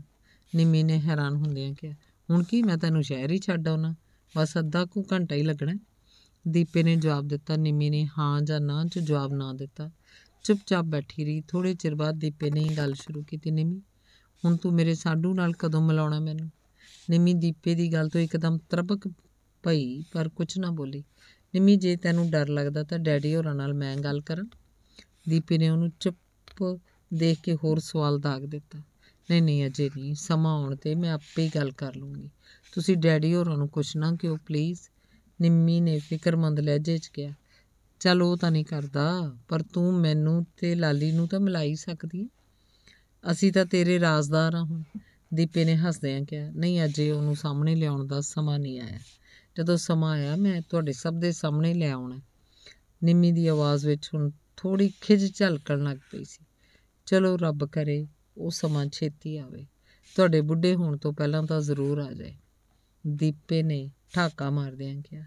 ਨਿੰਮੀ ਨੇ ਹੈਰਾਨ ਹੁੰਦਿਆਂ ਕਿਹਾ ਹੁਣ ਕੀ ਮੈਂ ਤੈਨੂੰ ਸ਼ਹਿਰ ਹੀ ਛੱਡ ਆਉਣਾ ਬਸ ਅੱਧਾ ਕੁ ਘੰਟਾ ਹੀ ਲੱਗਣਾ ਦੀਪੇ ਨੇ ਜਵਾਬ ਦਿੱਤਾ ਨਿਮੀ ਨੇ ਹਾਂ ਜਾਂ ਨਾ 'ਚ ਜਵਾਬ ਨਾ ਦਿੱਤਾ ਚੁੱਪਚਾਪ ਬੈਠੀ ਰਹੀ ਥੋੜੇ ਚਿਰ ਬਾਅਦ ਦੀਪੇ ਨੇ ਗੱਲ ਸ਼ੁਰੂ ਕੀਤੀ ਨਿਮੀ ਹੁਣ ਤੂੰ ਮੇਰੇ ਸਾਡੂ ਨਾਲ ਕਦੋਂ ਮਿਲਾਉਣਾ ਮੈਨੂੰ ਨਿਮੀ ਦੀਪੇ ਦੀ ਗੱਲ ਤੋਂ ਇੱਕਦਮ ਤਰਬਕ ਪਈ ਪਰ ਕੁਝ ਨਾ ਬੋਲੀ ਨਿਮੀ ਜੇ ਤੈਨੂੰ ਡਰ ਲੱਗਦਾ ਤਾਂ ਡੈਡੀ ਹੋਰਾਂ ਨਾਲ ਮੈਂ ਗੱਲ ਕਰਾਂ ਦੀਪੇ ਨੇ ਉਹਨੂੰ ਚੁੱਪ ਦੇਖ ਕੇ ਹੋਰ ਸਵਾਲ ਦਾਗ ਦਿੱਤਾ ਨਹੀਂ ਨਹੀਂ ਅਜੇ ਨਹੀਂ ਸਮਾਂ ਆਉਣ ਤੇ ਮੈਂ ਆਪੇ ਹੀ ਗੱਲ ਕਰ ਲੂੰਗੀ ਤੁਸੀਂ ਡੈਡੀ ਹੋਰਾਂ ਨੂੰ ਕੁਛ ਨਾ ਕਿਉਂ ਪਲੀਜ਼ ਨਿੰਮੀ ਨੇ ਫ਼ਿਕਰਮੰਦ ਲਹਿਜੇ 'ਚ ਕਿਹਾ ਚਲ ਉਹ ਤਾਂ ਨਹੀਂ ਕਰਦਾ ਪਰ ਤੂੰ ਮੈਨੂੰ ਤੇ ਲਾਲੀ ਨੂੰ ਤਾਂ ਮਿਲਾ ਹੀ ਸਕਦੀ ਹੈ ਅਸੀਂ ਤਾਂ ਤੇਰੇ ਰਾਜ਼ਦਾਰ ਹਾਂ ਹੁਣ ਦੀਪੇ ਨੇ ਹੱਸਦਿਆਂ ਕਿਹਾ ਨਹੀਂ ਅਜੇ ਉਹਨੂੰ ਸਾਹਮਣੇ ਲਿਆਉਣ ਦਾ ਸਮਾਂ ਨਹੀਂ ਆਇਆ ਜਦੋਂ ਸਮਾਂ ਆਇਆ ਮੈਂ ਤੁਹਾਡੇ ਸਭ ਦੇ ਸਾਹਮਣੇ ਲੈ ਆਉਣਾ ਨਿੰਮੀ ਦੀ ਆਵਾਜ਼ ਵਿੱਚ ਹੁਣ ਥੋੜੀ ਖਿਜ ਝਲਕਣ ਲੱਗ ਪਈ ਸੀ ਚਲੋ ਰੱਬ ਕਰੇ ਉਹ ਸਮਾਂ ਛੇਤੀ ਆਵੇ ਤੁਹਾਡੇ ਬੁੱਢੇ ਹੋਣ ਤੋਂ ਪਹਿਲਾਂ ਤਾਂ ਜ਼ਰੂਰ ਆ ਜਾਏ ਦੀਪੇ ਨੇ ਠਾਕਾ ਮਾਰਦਿਆਂ ਕਿਹਾ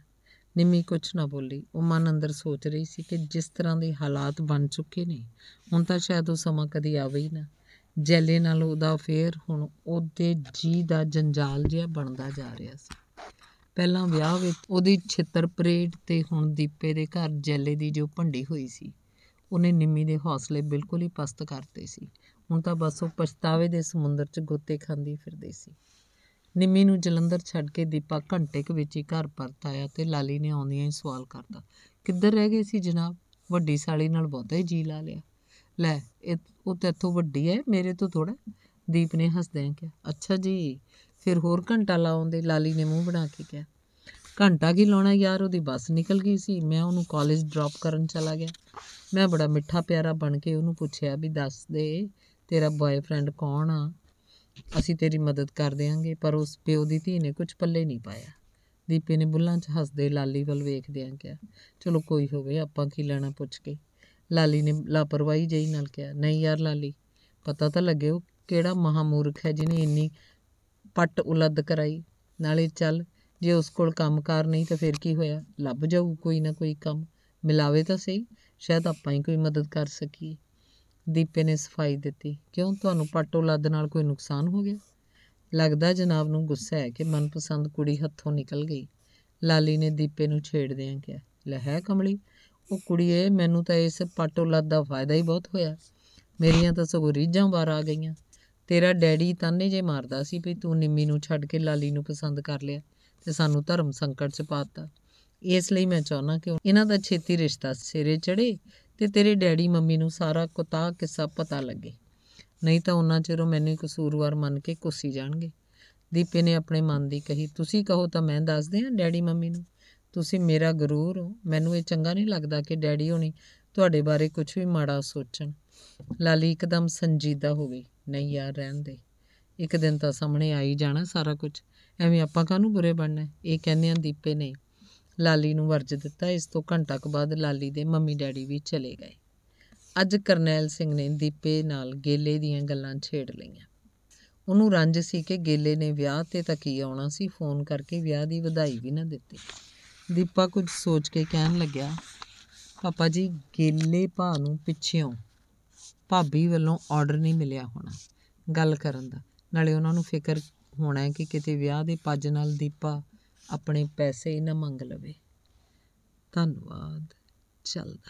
ਨਿੰਮੀ ਕੁਛ ਨਾ ਬੋਲੀ ਉਹ ਮਨ ਅੰਦਰ ਸੋਚ ਰਹੀ ਸੀ ਕਿ ਜਿਸ ਤਰ੍ਹਾਂ ਦੇ ਹਾਲਾਤ ਬਣ ਚੁੱਕੇ ਨੇ ਹੁਣ ਤਾਂ ਸ਼ਾਇਦ ਉਹ ਸਮਾਂ ਕਦੀ ਆਵੇ ਹੀ ਨਾ ਜੈਲੇ ਨਾਲ ਉਹਦਾ ਫੇਰ ਹੁਣ ਉਹਦੇ ਜੀ ਦਾ ਜੰਜਾਲ ਜਿਹਾ ਬਣਦਾ ਜਾ ਰਿਹਾ ਸੀ ਪਹਿਲਾਂ ਵਿਆਹ ਵਿੱਚ ਉਹਦੀ ਛਿੱਤਰ ਪਰੇਡ ਤੇ ਹੁਣ ਦੀਪੇ ਦੇ ਘਰ ਜੈਲੇ ਦੀ ਜੋ ਭੰਡੀ ਹੋਈ ਸੀ ਉਹਨੇ ਨਿੰਮੀ ਦੇ ਹੌਸਲੇ ਬਿਲਕੁਲ ਹੀ ਪਸਤ ਕਰਤੇ ਸੀ ਹੁਣ ਤਾਂ ਬਸ ਉਹ ਪਛਤਾਵੇ ਦੇ ਸਮੁੰਦਰ 'ਚ ਗੋਤੇ ਖਾਂਦੀ ਫਿਰਦੀ ਸੀ ਨਿੰਮੀ ਨੂੰ ਜਲੰਧਰ ਛੱਡ ਕੇ ਦੀਪਾ ਘੰਟੇ ਕੁ ਵਿੱਚ ਹੀ ਘਰ ਪਰਤ ਆਇਆ ਤੇ ਲਾਲੀ ਨੇ ਆਉਂਦਿਆਂ ਹੀ ਸਵਾਲ ਕਰਦਾ ਕਿੱਧਰ ਰਹਿ ਗਏ ਸੀ ਜਨਾਬ ਵੱਡੀ ਸਾਲੀ ਨਾਲ ਬਹੁਤਾ ਹੀ ਜੀ ਲਾ ਲਿਆ ਲੈ ਇਹ ਉਹ ਤੇਥੋਂ ਵੱਡੀ ਐ ਮੇਰੇ ਤੋਂ ਥੋੜਾ ਦੀਪ ਨੇ ਹੱਸਦਿਆਂ ਕਿਹਾ ਅੱਛਾ ਜੀ ਫਿਰ ਹੋਰ ਘੰਟਾ ਲਾਉਂਦੇ ਲਾਲੀ ਨੇ ਮੂੰਹ ਬਣਾ ਕੇ ਕਿਹਾ ਘੰਟਾ ਕੀ ਲਾਉਣਾ ਯਾਰ ਉਹਦੀ ਬੱਸ ਨਿਕਲ ਗਈ ਸੀ ਮੈਂ ਉਹਨੂੰ ਕਾਲਜ ਡ੍ਰੌਪ ਕਰਨ ਚਲਾ ਗਿਆ ਮੈਂ ਬੜਾ ਮਿੱਠਾ ਪਿਆਰਾ ਬਣ ਕੇ ਉਹਨੂੰ ਪੁੱਛਿਆ ਵੀ ਦੱਸ ਦੇ ਤੇਰਾ ਬॉयਫ੍ਰੈਂਡ ਕੌਣ ਆ ਅਸੀਂ ਤੇਰੀ ਮਦਦ ਕਰ ਦੇਾਂਗੇ ਪਰ ਉਸ ਪਿਓ ਦੀ ਧੀ ਨੇ ਕੁਝ ਪੱਲੇ ਨਹੀਂ ਪਾਇਆ ਦੀਪੇ ਨੇ ਬੁੱਲਾਂ 'ਚ ਹੱਸਦੇ ਲਾਲੀ ਵੱਲ ਵੇਖਦਿਆਂ ਕਿਹਾ ਚਲੋ ਕੋਈ ਹੋਵੇ ਆਪਾਂ ਕੀ ਲੈਣਾ ਪੁੱਛ ਕੇ ਲਾਲੀ ਨੇ ਲਾਪਰਵਾਹੀ ਜਈ ਨਾਲ ਕਿਹਾ ਨਹੀਂ ਯਾਰ ਲਾਲੀ ਪਤਾ ਤਾਂ ਲੱਗੇ ਉਹ ਕਿਹੜਾ ਮਹਾਮੂਰਖ ਹੈ ਜਿਹਨੇ ਇੰਨੀ ਪੱਟ ਉਲੱਦ ਕਰਾਈ ਨਾਲੇ ਚੱਲ ਜੇ ਉਸ ਕੋਲ ਕੰਮਕਾਰ ਨਹੀਂ ਤਾਂ ਫਿਰ ਕੀ ਹੋਇਆ ਲੱਭ ਜਾਊ ਕੋਈ ਨਾ ਕੋਈ ਕੰਮ ਮਿਲਾਵੇ ਤਾਂ ਸਹੀ ਸ਼ਾਇਦ ਆਪਾਂ ਹੀ ਕੋਈ ਮਦਦ ਕਰ ਸਕੀਏ ਦੀਪੇ ਨੇ ਸਫਾਈ ਦਿੱਤੀ ਕਿਉਂ ਤੁਹਾਨੂੰ ਪਾਟੋ ਲੱਦ ਨਾਲ ਕੋਈ ਨੁਕਸਾਨ ਹੋ ਗਿਆ ਲੱਗਦਾ ਜਨਾਬ ਨੂੰ ਗੁੱਸਾ ਹੈ ਕਿ ਮਨਪਸੰਦ ਕੁੜੀ ਹੱਥੋਂ ਨਿਕਲ ਗਈ ਲਾਲੀ ਨੇ ਦੀਪੇ ਨੂੰ ਛੇੜਦਿਆਂ ਕਿਹਾ ਲੈ ਹੈ ਕਮਲੀ ਉਹ ਕੁੜੀਏ ਮੈਨੂੰ ਤਾਂ ਇਸ ਪਾਟੋ ਲੱਦ ਦਾ ਫਾਇਦਾ ਹੀ ਬਹੁਤ ਹੋਇਆ ਮੇਰੀਆਂ ਤਾਂ ਸਗੋਂ ਰੀਝਾਂ ਬਾਹਰ ਆ ਗਈਆਂ ਤੇਰਾ ਡੈਡੀ ਤਾਨੇ ਜੇ ਮਾਰਦਾ ਸੀ ਵੀ ਤੂੰ ਨਿੰਮੀ ਨੂੰ ਛੱਡ ਕੇ ਲਾਲੀ ਨੂੰ ਪਸੰਦ ਕਰ ਲਿਆ ਤੇ ਸਾਨੂੰ ਧਰਮ ਸੰਕਟ 'ਚ ਪਾਤਾ ਇਸ ਲਈ ਮੈਂ ਚਾਹਨਾ ਕਿ ਇਹਨਾਂ ਦਾ ਛੇਤੀ ਰਿਸ਼ਤਾ ਸਿਰੇ ਚੜੇ ਤੇ ਤੇਰੇ ਡੈਡੀ ਮੰਮੀ ਨੂੰ ਸਾਰਾ ਕੁਤਾ ਕਿੱਸਾ ਪਤਾ ਲੱਗੇ ਨਹੀਂ ਤਾਂ ਉਹਨਾਂ ਚਿਰੋਂ ਮੈਨੂੰ ਕਸੂਰਵਾਰ ਮੰਨ ਕੇ ਕੁੱਸੀ ਜਾਣਗੇ ਦੀਪੇ ਨੇ ਆਪਣੇ ਮਨ ਦੀ ਕਹੀ ਤੁਸੀਂ ਕਹੋ ਤਾਂ ਮੈਂ ਦੱਸ ਦਿਆਂ ਡੈਡੀ ਮੰਮੀ ਨੂੰ ਤੁਸੀਂ ਮੇਰਾ ਗਰੂਰ ਹੋ ਮੈਨੂੰ ਇਹ ਚੰਗਾ ਨਹੀਂ ਲੱਗਦਾ ਕਿ ਡੈਡੀ ਹੋਣੀ ਤੁਹਾਡੇ ਬਾਰੇ ਕੁਝ ਵੀ ਮਾੜਾ ਸੋਚਣ ਲਾਲੀ ਇੱਕਦਮ ਸੰਜੀਦਾ ਹੋ ਗਈ ਨਹੀਂ ਯਾਰ ਰਹਿਣ ਦੇ ਇੱਕ ਦਿਨ ਤਾਂ ਸਾਹਮਣੇ ਆਈ ਜਾਣਾ ਸਾਰਾ ਕੁਝ ਐਵੇਂ ਆਪਾਂ ਕਾਹਨੂੰ ਬੁਰੇ ਬਣਨਾ ਇਹ ਕਹਿੰਦੇ ਆਂ ਦੀਪੇ ਨੇ ਲਾਲੀ ਨੂੰ ਵਰਜ ਦਿੱਤਾ ਇਸ ਤੋਂ ਘੰਟਾ ਕੁ ਬਾਅਦ ਲਾਲੀ ਦੇ ਮੰਮੀ ਡੈਡੀ ਵੀ ਚਲੇ ਗਏ ਅੱਜ ਕਰਨੈਲ ਸਿੰਘ ਨੇ ਦੀਪੇ ਨਾਲ ਗੇਲੇ ਦੀਆਂ ਗੱਲਾਂ ਛੇੜ ਲਈਆਂ ਉਹਨੂੰ ਰੰਜ ਸੀ ਕਿ ਗੇਲੇ ਨੇ ਵਿਆਹ ਤੇ ਤਾਂ ਕੀ ਆਉਣਾ ਸੀ ਫੋਨ ਕਰਕੇ ਵਿਆਹ ਦੀ ਵਧਾਈ ਵੀ ਨਾ ਦਿੱਤੀ ਦੀਪਾ ਕੁਝ ਸੋਚ ਕੇ ਕਹਿਣ ਲੱਗਿਆ ਪਾਪਾ ਜੀ ਗੇਲੇ ਭਾ ਨੂੰ ਪਿੱਛਿਓਂ ਭਾਬੀ ਵੱਲੋਂ ਆਰਡਰ ਨਹੀਂ ਮਿਲਿਆ ਹੋਣਾ ਗੱਲ ਕਰਨ ਦਾ ਨਾਲੇ ਉਹਨਾਂ ਨੂੰ ਫਿਕਰ ਹੋਣਾ ਹੈ ਕਿ ਕਿਤੇ ਵਿਆਹ ਦੇ ਪੱਜ ਨਾਲ ਦੀਪਾ ਆਪਣੇ ਪੈਸੇ ਨਾ ਮੰਗ ਲਵੇ ਧੰਨਵਾਦ ਚੱਲਦਾ